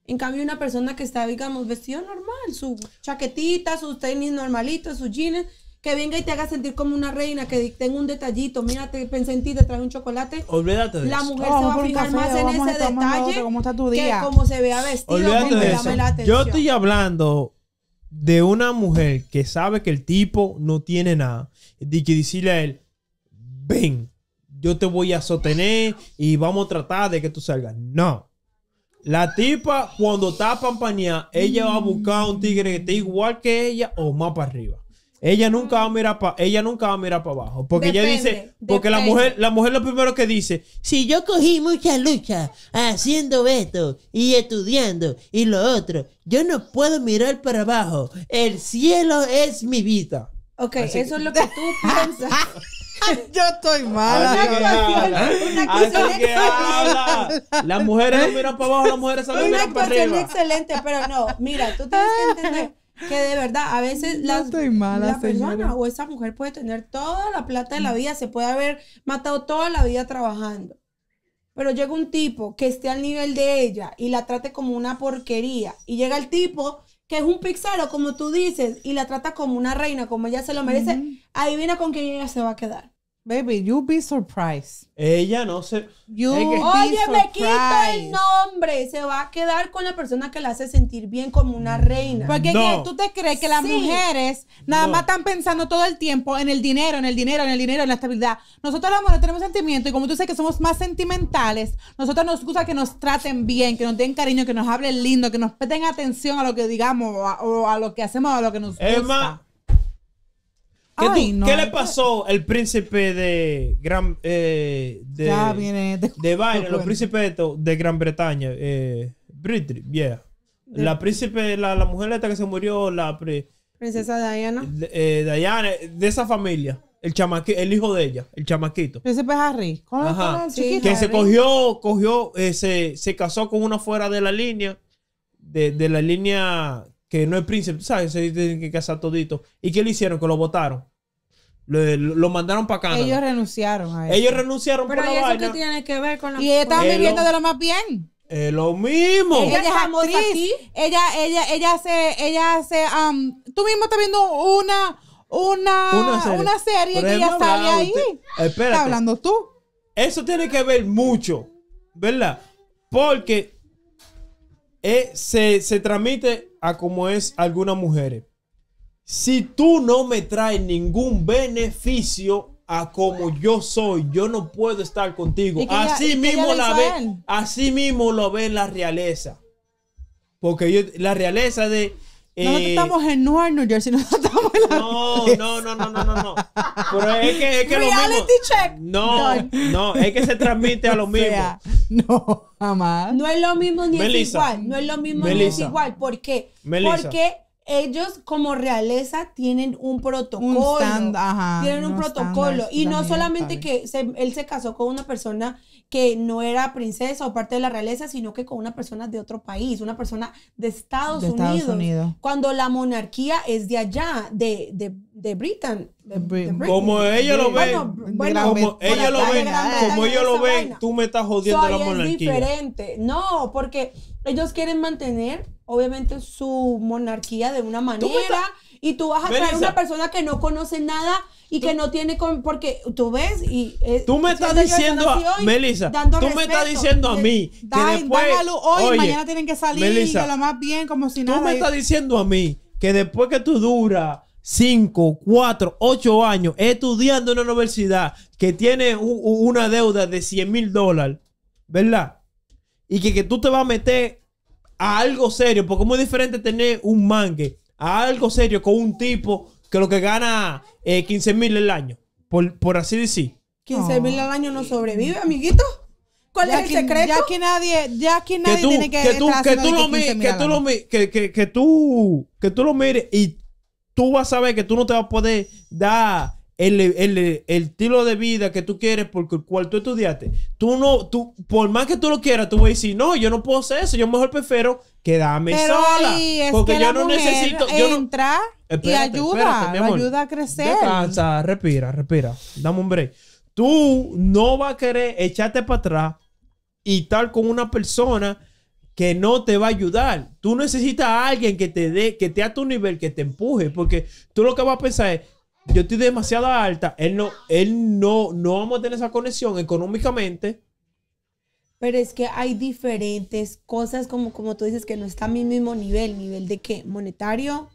En cambio, una persona que está, digamos, vestido normal, su chaquetita, sus tenis normalitos, sus jeans, que venga y te haga sentir como una reina, que tenga un detallito, mira, te pensé en ti, te traje un chocolate. Olvídate de la mujer oh, se va a fijar más en ese detalle ¿cómo está tu día? que como se vea vestido. Yo estoy hablando de una mujer que sabe que el tipo no tiene nada y que decirle a él, ven, yo te voy a sostener y vamos a tratar de que tú salgas. No. La tipa, cuando está pampanía, ella va a buscar un tigre que esté igual que ella o más para arriba. Ella nunca va a mirar para ella nunca va a mirar para abajo, porque ella dice, porque la mujer, la mujer lo primero que dice, si yo cogí mucha lucha haciendo esto y estudiando y lo otro, yo no puedo mirar para abajo. El cielo es mi vida. Ok, eso es lo que tú piensas. Yo estoy mala. Así que habla. Las mujeres no miran para abajo, las mujeres solo miran para arriba. Una excelente, pero no. Mira, tú tienes que entender que de verdad a veces la persona o esa mujer puede tener toda la plata de la vida, se puede haber matado toda la vida trabajando. Pero llega un tipo que esté al nivel de ella y la trate como una porquería. Y llega el tipo que es un pixaro, como tú dices, y la trata como una reina, como ella se lo merece. Adivina con quién ella se va a quedar. Baby, you be surprised. Ella no se. Oye, surprised. me quito el nombre. Se va a quedar con la persona que la hace sentir bien como una reina. Porque tú te crees que las mujeres nada más están pensando todo el tiempo en el dinero, en el dinero, en el dinero, en la estabilidad. Nosotros las mujeres tenemos sentimiento. y como tú sabes que somos más sentimentales, nosotros nos gusta que nos traten bien, que nos den cariño, que nos hablen lindo, que nos presten atención a lo que digamos o a, lo que hacemos o a lo que nos gusta. ¿Qué, le pasó al príncipe de Gran eh, de, ya los príncipes de, Gran Bretaña, eh, Britney, yeah. La príncipe, la, mujer esta que se murió, la princesa Diana. Eh, Diana, de esa familia. El el hijo de ella, el chamaquito. Príncipe Harry. Ajá. que se cogió, cogió, se, casó con uno fuera de la línea, de, la línea que no es príncipe, ¿sabes? Se tienen que casar todito. ¿Y qué le hicieron? Que lo votaron. Lo, mandaron para acá. Ellos renunciaron a eso. Ellos renunciaron Pero la eso vaina. tiene que ver con la Y ella están viviendo eh, de lo más bien. Es eh, lo mismo. Ella, es Ella, ella, ella hace, ella um, tú mismo estás viendo una, una, una serie, que ella sale ahí. Eh, espérate. Está hablando tú. Eso tiene que ver mucho, ¿verdad? Porque se, se, transmite a como es algunas mujeres si tú no me traes ningún beneficio a como yo soy, yo no puedo estar contigo. así mismo así mismo lo ve la realeza. Porque la realeza de No eh, no estamos en Newark, New Jersey, no estamos en la no, no, no, no, no, no, no. Pero es que, es que lo mismo. check. No, no, es que se transmite a lo mismo. no, jamás. No es lo mismo ni es igual. No es lo mismo ni es igual. ¿Por qué? Porque ellos como realeza tienen un protocolo. tienen un protocolo. Y no solamente que él se casó con una persona que no era princesa o parte de la realeza, sino que con una persona de otro país, una persona de Estados, Unidos, Cuando la monarquía es de allá, de, de, de Britain. como ellos lo ven, como ellos lo ven, como lo tú me estás jodiendo la monarquía. Es diferente, no, porque ellos quieren mantener, obviamente, su monarquía de una manera. y tú vas a traer una persona que no conoce nada y que no tiene porque tú ves y tú me estás diciendo a, Melissa tú me estás diciendo a mí que después hoy mañana tienen que salir lo más bien como si nada tú me estás diciendo a mí que después que tú duras 5, 4, 8 años estudiando en una universidad que tiene una deuda de 100 mil dólares, ¿verdad? y que, tú te vas a meter a algo serio, porque es muy diferente tener un mangue a algo serio con un tipo que lo que gana eh, 15 mil el año, por, así decir. 15 mil al año no sobrevive, amiguito. ¿Cuál es el secreto? Ya que nadie, ya que nadie tiene que, que tú, que tú lo mires, que tú lo mires y tú vas a saber que tú no te vas a poder dar el, estilo de vida que tú quieres Por el cual tú estudiaste, tú no, tú, por más que tú lo quieras, tú vas a decir, no, yo no puedo hacer eso, yo mejor prefiero quedarme sola. porque yo no necesito. Yo y ayuda, ayuda a crecer. Descansa, respira, respira, dame un break. Tú no vas a querer echarte para atrás y estar con una persona que no te va a ayudar. Tú necesitas a alguien que te dé, que esté a tu nivel, que te empuje, porque tú lo que vas a pensar es, yo estoy demasiado alta, él no, él no, no vamos a tener esa conexión económicamente. Pero es que hay diferentes cosas, como, como tú dices, que no está a mi mismo nivel. ¿Nivel de qué? Monetario,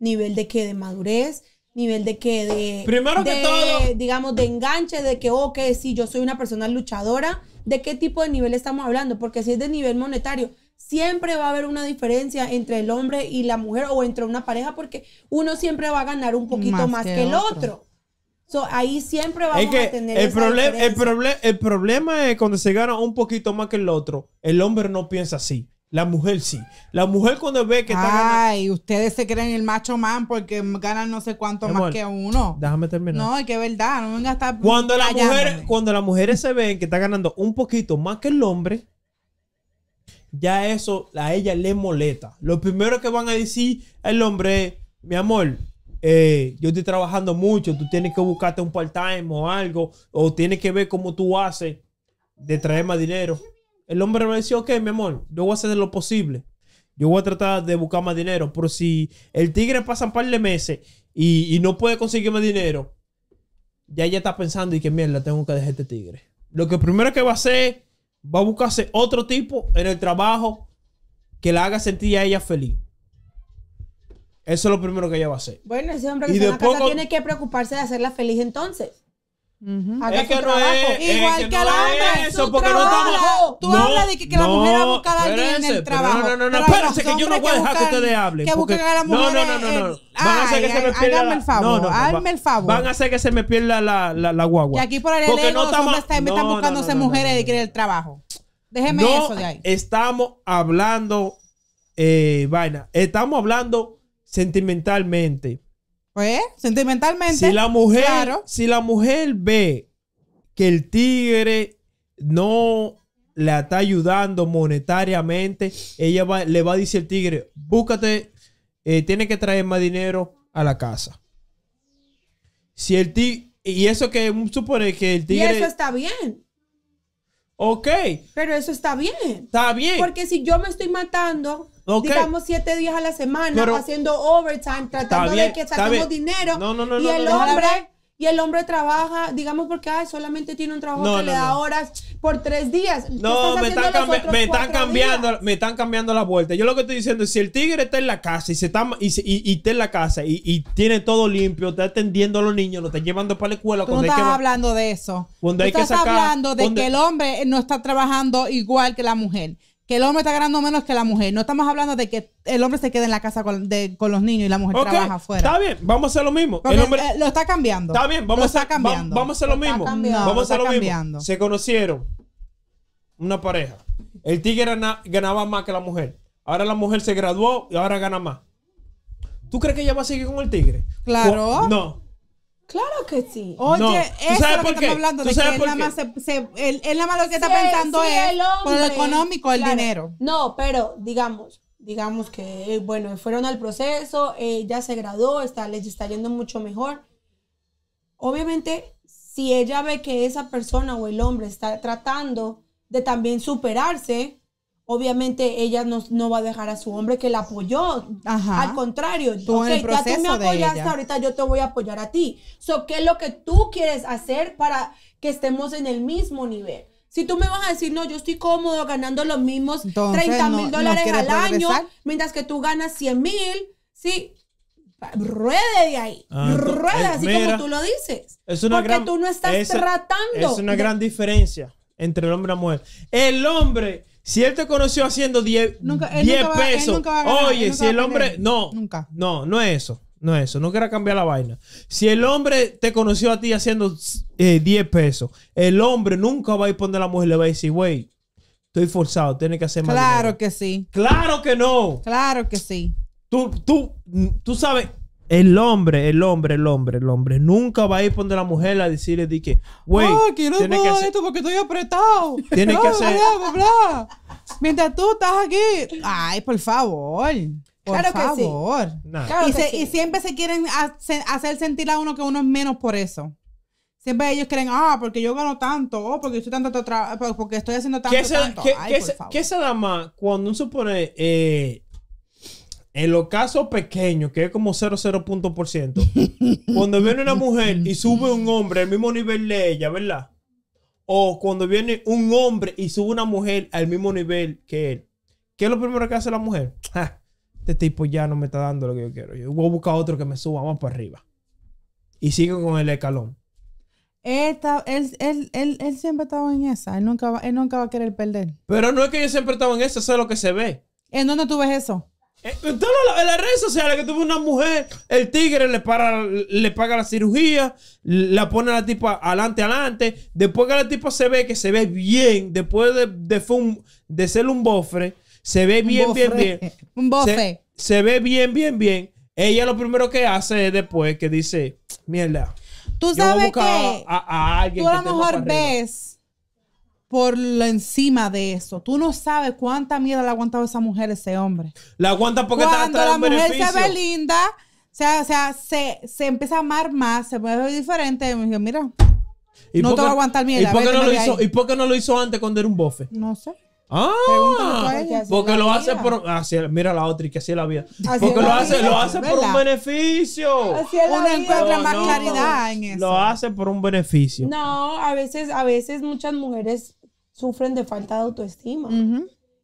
nivel de qué? De madurez, nivel de qué? de primero que todo digamos de enganche de que ok si yo soy una persona luchadora de qué tipo de nivel estamos hablando porque si es de nivel monetario siempre va a haber una diferencia entre el hombre y la mujer o entre una pareja porque uno siempre va a ganar un poquito más, que, el otro. ahí siempre vamos a tener el, problema el, el problema es cuando se gana un poquito más que el otro, el hombre no piensa así. La mujer sí. La mujer cuando ve que está Ay, ustedes se creen el macho man porque ganan no sé cuánto más que uno. Déjame terminar. No, es que es verdad, no a cuando cuando las mujeres se ven que está ganando un poquito más que el hombre, ya eso a ella le molesta. Lo primero que van a decir el hombre, mi amor, eh, yo estoy trabajando mucho, tú tienes que buscarte un part-time o algo, o tienes que ver cómo tú haces de traer más dinero. El hombre me decir... ok, mi amor, yo voy a hacer lo posible. Yo voy a tratar de buscar más dinero. Pero si el tigre pasa un par de meses y, no puede conseguir más dinero, ya ella está pensando y que mierda, tengo que dejar este tigre. Lo que primero que va a hacer va a buscarse otro tipo en el trabajo que la haga sentir a ella feliz. Eso es lo primero que ella va a hacer. Bueno, ese hombre que tiene que preocuparse de hacerla feliz entonces. Uh es que no Es, Igual que, no hombre, eso, porque no estamos. Tú hablas de que, la mujer ha buscado a alguien en el trabajo. No, no, no, no. Espérense que yo no voy a dejar que ustedes hablen. Que busquen a la mujer. No, no, no, no. Van a hacer que se me pierda. Háganme el favor. Háganme el favor. Van a hacer que se me pierda la, guagua. y aquí por el porque no estamos. Me están buscándose mujeres de querer el trabajo. Déjeme eso de ahí. Estamos hablando, eh, vaina. Estamos hablando sentimentalmente. Pues, sentimentalmente. Si la mujer, si la mujer ve que el tigre no la está ayudando monetariamente, ella le va a decir al tigre, búscate, eh, tiene que traer más dinero a la casa. Si el y eso que supone que el tigre... Y eso está bien. Ok. Pero eso está bien. Está bien. Porque si yo me estoy matando digamos, siete días a la semana haciendo overtime, tratando de que sacamos dinero. y el hombre y el hombre trabaja, digamos porque ay, solamente tiene un trabajo que le da horas por tres días. No, me están, cambiando, me están cambiando la vuelta. Yo lo que estoy diciendo es si el tigre está en la casa y se está y, y, está en la casa y, tiene todo limpio, está atendiendo a los niños, lo está llevando para la escuela. Tú no estás hablando de eso. Cuando estás hablando de que el hombre no está trabajando igual que la mujer que el hombre está ganando menos que la mujer. No estamos hablando de que el hombre se quede en la casa con, los niños y la mujer trabaja afuera. Está bien, vamos a hacer lo mismo. Eh, lo está cambiando. Está bien, vamos a hacer, vamos a hacer lo, mismo. vamos a hacer lo mismo. Se conocieron una pareja. El tigre ganaba más que la mujer. Ahora la mujer se graduó y ahora gana más. ¿Tú crees que ella va a seguir con el tigre? Claro. No. Claro que sí. Oye, eso es lo que estamos hablando, él más más lo que está pensando es por lo económico, el dinero. No, pero digamos, digamos que, eh, bueno, fueron al proceso, ella se graduó, está, les está yendo mucho mejor. Obviamente, si ella ve que esa persona o el hombre está tratando de también superarse, obviamente ella no, no, va a dejar a su hombre que la apoyó. Al contrario, ya tú me apoyaste, ahorita yo te voy a apoyar a ti. So, ¿qué es lo que tú quieres hacer para que estemos en el mismo nivel? Si tú me vas a decir, no, yo estoy cómodo ganando los mismos 30 mil dólares al año, mientras que tú ganas 100 mil, sí, ruede de ahí, Rueda, ah, ruede, así como tú lo dices. Es una porque gran, tú no estás tratando. Es una gran diferencia entre el hombre y la mujer. El hombre si él te conoció haciendo 10 pesos, oye, si el hombre. No, nunca. No, no es eso. No es eso. No quiera cambiar la vaina. Si el hombre te conoció a ti haciendo 10 eh, pesos, el hombre nunca va a ir poner a la mujer y le va a decir, güey, estoy forzado, tiene que hacer más. Claro que sí. Claro que no. Claro que sí. Tú, tú, tú sabes, el hombre, el hombre, el hombre, el hombre nunca va a ir donde la mujer a decirle di que, güey, no, quiero tiene que hacer esto porque estoy apretado. Tiene que hacer. Mientras tú estás aquí, ay, por favor. Por favor. y, siempre se quieren hacer, sentir a uno que uno es menos por eso. Siempre ellos creen, ah, porque yo gano tanto, oh, porque estoy tanto porque estoy haciendo tanto. tanto. ¿qué, Ay, ¿qué, por se, ¿qué se da más cuando uno supone eh, en los casos pequeños, que es como 0,0%, cuando viene una mujer y sube un hombre al mismo nivel de ella, ¿verdad? O cuando viene un hombre y sube una mujer al mismo nivel que él, ¿qué es lo primero que hace la mujer? este tipo ya no me está dando lo que yo quiero. Yo voy a buscar otro que me suba más para arriba. Y sigue con el escalón. Él, él, él, siempre estaba en esa. Él nunca, él nunca va a querer perder. Pero no es que yo siempre estaba en esa, eso es lo que se ve. ¿En dónde tú ves eso? Eh, en todas las redes sociales que tuvo una mujer, el tigre le, para, le paga la cirugía, la pone a la tipa adelante, adelante. Después que la tipa se ve, que se ve bien, después de, de, ser un bofre, se ve bien, bien, bien. un bofe. Se, ve bien, bien, bien. Ella lo primero que hace es después que dice, mierda. Tú sabes que a, alguien tú a lo mejor ves por encima de eso. Tú no sabes cuánta mierda le ha aguantado esa mujer, ese hombre. La aguanta porque Cuando está la mujer se ve linda, o sea, o sea se, se, empieza a amar más, se puede ver diferente. Y me dijo, mira, ¿Y no te va a aguantar mierda. ¿y por, qué no lo hizo, ¿Y por qué no lo hizo antes cuando era un bofe? No sé. Ah, porque lo hace por mira la otra y que así la vida. porque lo hace, lo hace por un beneficio. Así es Uno encuentra más claridad en eso. Lo hace por un beneficio. No, a veces, a veces muchas mujeres sufren de falta de autoestima.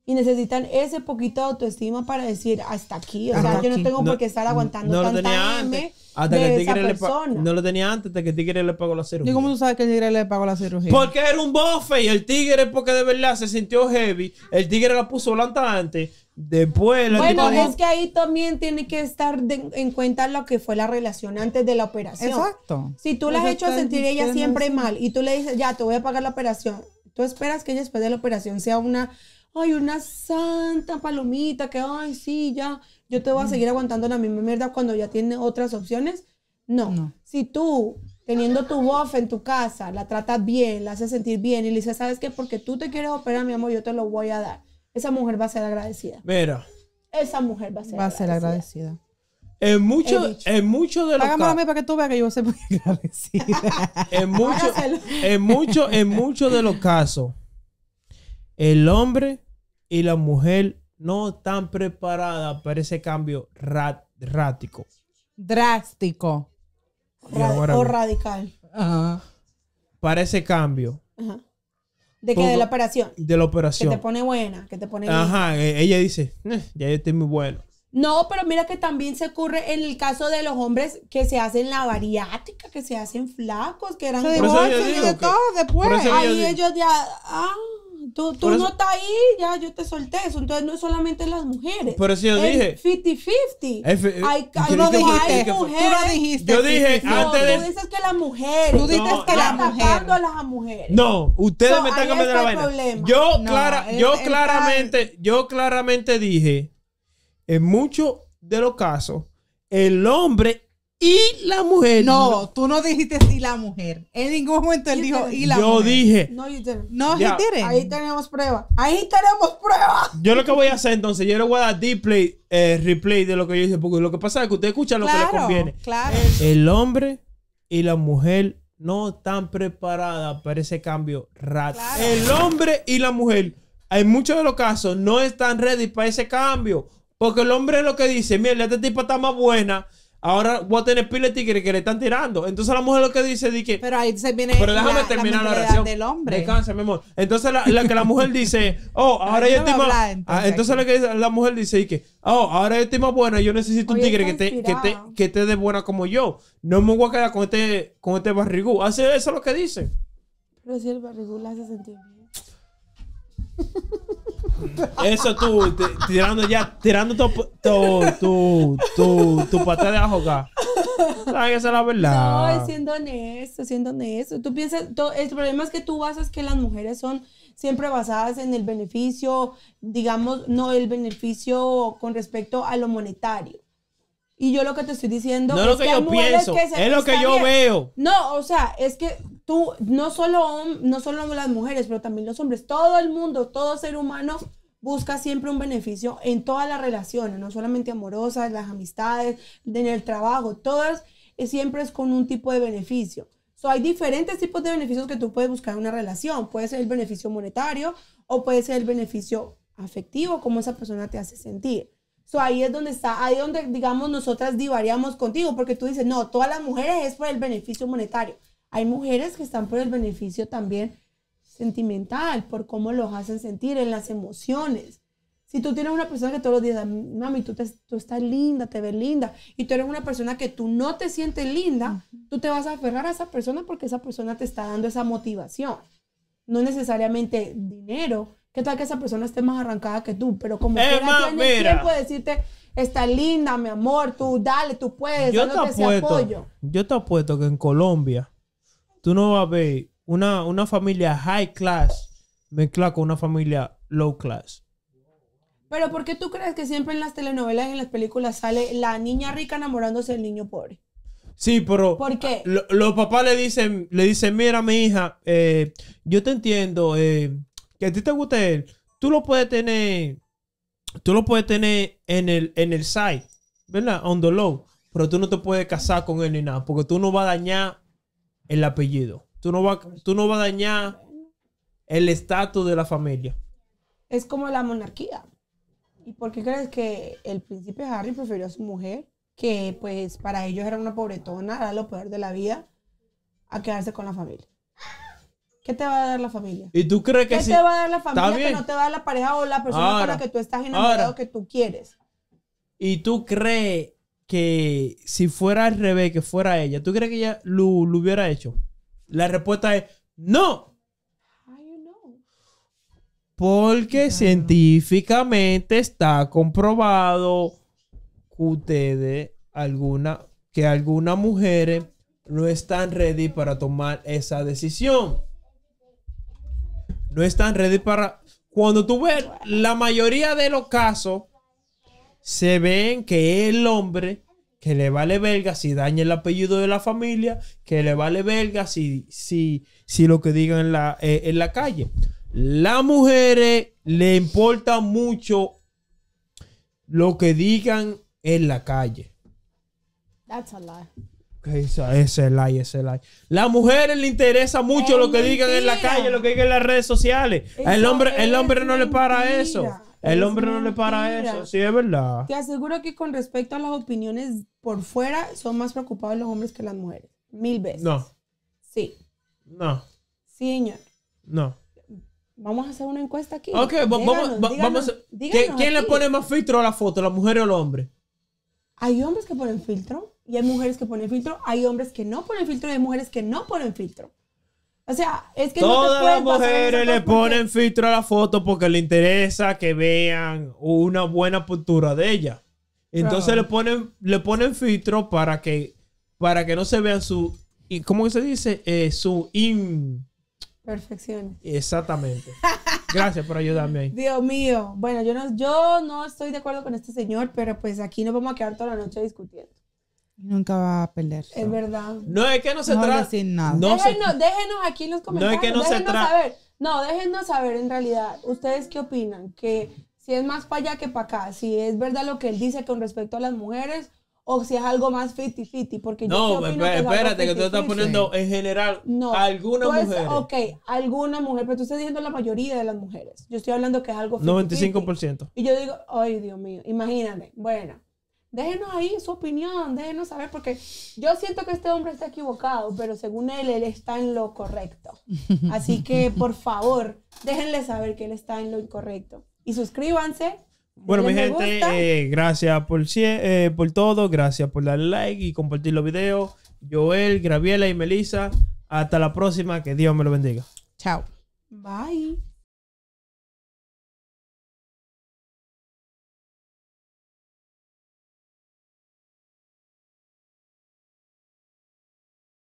Y necesitan ese poquito de autoestima para decir hasta aquí. O sea, yo no tengo por qué estar aguantando tanta No lo tenía antes, hasta que el tigre le pagó la cirugía. ¿Y cómo tú sabes que el tigre le pagó la cirugía? Porque era un bofe y el tigre, porque de verdad se sintió heavy, el tigre la puso blanca antes. Después la Bueno, es que ahí también tiene que estar en cuenta lo que fue la relación antes de la operación. Exacto. Si tú la has hecho sentir ella siempre mal y tú le dices, ya, te voy a pagar la operación, Tú esperas que ella después de la operación sea una, ay, una santa palomita, que, ay, sí, ya, yo te voy a mm. seguir aguantando la misma mierda cuando ya tiene otras opciones. No. Si tú, teniendo tu bof en tu casa, la tratas bien, la haces sentir bien y le dices, ¿sabes qué? Porque tú te quieres operar, mi amor, yo te lo voy a dar. Esa mujer va a ser agradecida. Pero. Esa mujer va a ser agradecida. Va a ser agradecida. En muchos mucho de los casos. en muchos en mucho, en mucho de los casos, el hombre y la mujer no están preparadas para ese cambio rático. Drástico. o radical. Ajá. Para ese cambio. De que de la operación. De la operación. Que te pone buena, que te pone. Ajá, e-, ella dice, eh, ya yo estoy muy bueno. No, pero mira que también se ocurre en el caso de los hombres que se hacen la bariátrica, que se hacen flacos, que eran divorcian y de todo después. Ahí ellos ya, ah, tú, tú no estás ahí, ya yo te solté eso. Entonces no es solamente las mujeres. Por eso yo dije. 50-50. Hay, eh, no mujeres. Tú lo dijiste. Yo dije antes Tú dices que las mujeres. Tú dices no, que las mujeres. a las mujeres. No, ustedes me están cambiando la vaina. Yo, no, clara, yo, claramente, yo claramente dije en muchos de los casos, el hombre y la mujer. No, tú no dijiste si la mujer. En ningún momento él dijo y la mujer. Yo dije. No, you didn't. No, Ahí tenemos prueba. Ahí tenemos pruebas. Yo lo que voy a hacer entonces, yo le voy a dar eh, replay de lo que yo hice. porque lo que pasa es que usted escucha lo que le conviene. Claro. El hombre y la mujer no están preparadas para ese cambio rápido. El hombre y la mujer, en muchos de los casos, no están ready para ese cambio. Porque el hombre es lo que dice, mira, este tipo está más buena. Ahora voy a tener de tigres que le están tirando. Entonces la mujer lo que dice es que. Pero ahí se viene. Pero déjame terminar la, la Del hombre. Descansa, mi amor. Entonces la, que la mujer dice, oh, ahora yo estoy más. Ah, entonces, la que la mujer dice y que, oh, ahora yo estoy más buena. Yo necesito un tigre que te, que que te dé buena como yo. No me voy a quedar con este, con este barrigú. Hace eso lo que dice. Pero si el barrigú la hace sentir bien. Eso tú, tirando ya, tirando tu, tu, tu, tu, de ajo acá. esa es la verdad. No, siendo honesto, siendo honesto. Tú piensas, el problema es que tú basas que las mujeres son siempre basadas en el beneficio, digamos, no el beneficio con respecto a lo monetario. Y yo lo que te estoy diciendo es, lo que, yo pienso, es lo que yo veo. No, o sea, es que tú, no solo, no solo las mujeres, pero también los hombres, todo el mundo, todo ser humano busca siempre un beneficio en todas las relaciones, no solamente amorosas, las amistades, en el trabajo, todas eh, siempre es con un tipo de beneficio. So, hay diferentes tipos de beneficios que tú puedes buscar en una relación. Puede ser el beneficio monetario o puede ser el beneficio afectivo, como esa persona te hace sentir. So, ahí es donde está, ahí donde, digamos, nosotras divariamos contigo, porque tú dices, no, todas las mujeres es por el beneficio monetario. Hay mujeres que están por el beneficio también sentimental, por cómo los hacen sentir, en las emociones. Si tú tienes una persona que todos los días, mami, tú, tú estás linda, te ves linda, y tú eres una persona que tú no te sientes linda, tú te vas a aferrar a esa persona porque esa persona te está dando esa motivación. No necesariamente dinero, ¿Qué tal que esa persona esté más arrancada que tú? Pero como eh, que tiene tiempo de decirte, está linda, mi amor, tú dale, tú puedes, yo te apoyo. Yo te apuesto que en Colombia tú no vas a ver una, una familia high class mezclada con una familia low class. Pero porque tú crees que siempre en las telenovelas y en las películas sale la niña rica enamorándose del niño pobre? Sí, pero ¿Por los papás le dicen, le dicen, mira mi hija, eh, yo te entiendo, eh, que a ti te gusta él, tú lo puedes tener, tú lo puedes tener en el, en el side, ¿verdad? On the low, pero tú no te puedes casar con él ni nada, porque tú no vas a dañar el apellido. Tú no vas tú no va a dañar el estatus de la familia. Es como la monarquía. ¿Y por qué crees que el príncipe Harry prefirió a su mujer, que pues para ellos era una pobretona, era lo peor de la vida, a quedarse con la familia? ¿Qué te va a dar la familia? ¿Y tú crees que ¿Qué te va a dar la familia que no te va a dar la pareja o la persona para con la que tú estás enamorado que tú quieres? ¿Y tú crees que si fuera al revés, que fuera ella, ¿tú crees que ella lo, hubiera hecho? La respuesta es no. Porque científicamente está comprobado que ustedes, alguna, que algunas mujeres no están ready para tomar esa decisión. No están ready para... Cuando tú ves la mayoría de los casos se ven que el hombre que le vale verga si daña el apellido de la familia, que le vale verga si, si, si lo que digan en la, eh, en la calle. Las mujeres le importa mucho lo que digan en la calle. That's a lie. Esa, ese es like, Las mujeres le interesa mucho lo que digan en la calle, lo que digan en las redes sociales. el hombre, el hombre no le para eso. El hombre no le para eso, sí, es verdad. Te aseguro que con respecto a las opiniones por fuera, son más preocupados los hombres que las mujeres. Mil veces. No. Sí. No. Sí, señor. No. Vamos a hacer una encuesta aquí. Ok, vamos, vamos a... ¿Quién le pone más filtro a la foto, la mujer o el hombre? Hay hombres que ponen filtro y hay mujeres que ponen filtro. Hay hombres que no ponen filtro y hay mujeres que no ponen filtro. O sea, es que Todas no las mujeres le ponen filtro a la foto porque le interesa que vean una buena postura de ella. Entonces le ponen, le ponen filtro para que, para que no se vean su. ¿Cómo se dice? Eh, su in. Perfección. Exactamente. Gracias por ayudarme ahí. Dios mío. Bueno, yo no, yo no estoy de acuerdo con este señor, pero pues aquí nos vamos a quedar toda la noche discutiendo. Nunca va a perder. Es verdad. No es que no se no trata. No déjenos, déjenos aquí en los comentarios. No es que no déjenos se saber. No, déjenos saber en realidad. ¿Ustedes qué opinan? Que si es más para allá que para acá, si es verdad lo que él dice con respecto a las mujeres o si es algo más fiti fiti porque yo no sí espérate, espérate que tú estás poniendo en general no alguna pues, mujer ok alguna mujer pero tú estás diciendo la mayoría de las mujeres yo estoy hablando que es algo 50 -50, 95% y yo digo ay Dios mío imagínate bueno Déjenos ahí su opinión, déjenos saber, porque yo siento que este hombre está equivocado, pero según él, él está en lo correcto. Así que, por favor, déjenle saber que él está en lo incorrecto. Y suscríbanse. Bueno, mi gente, eh, gracias por, eh, por todo, gracias por darle like y compartir los videos. Joel, Graviela y Melissa, hasta la próxima, que Dios me lo bendiga. Chao. Bye.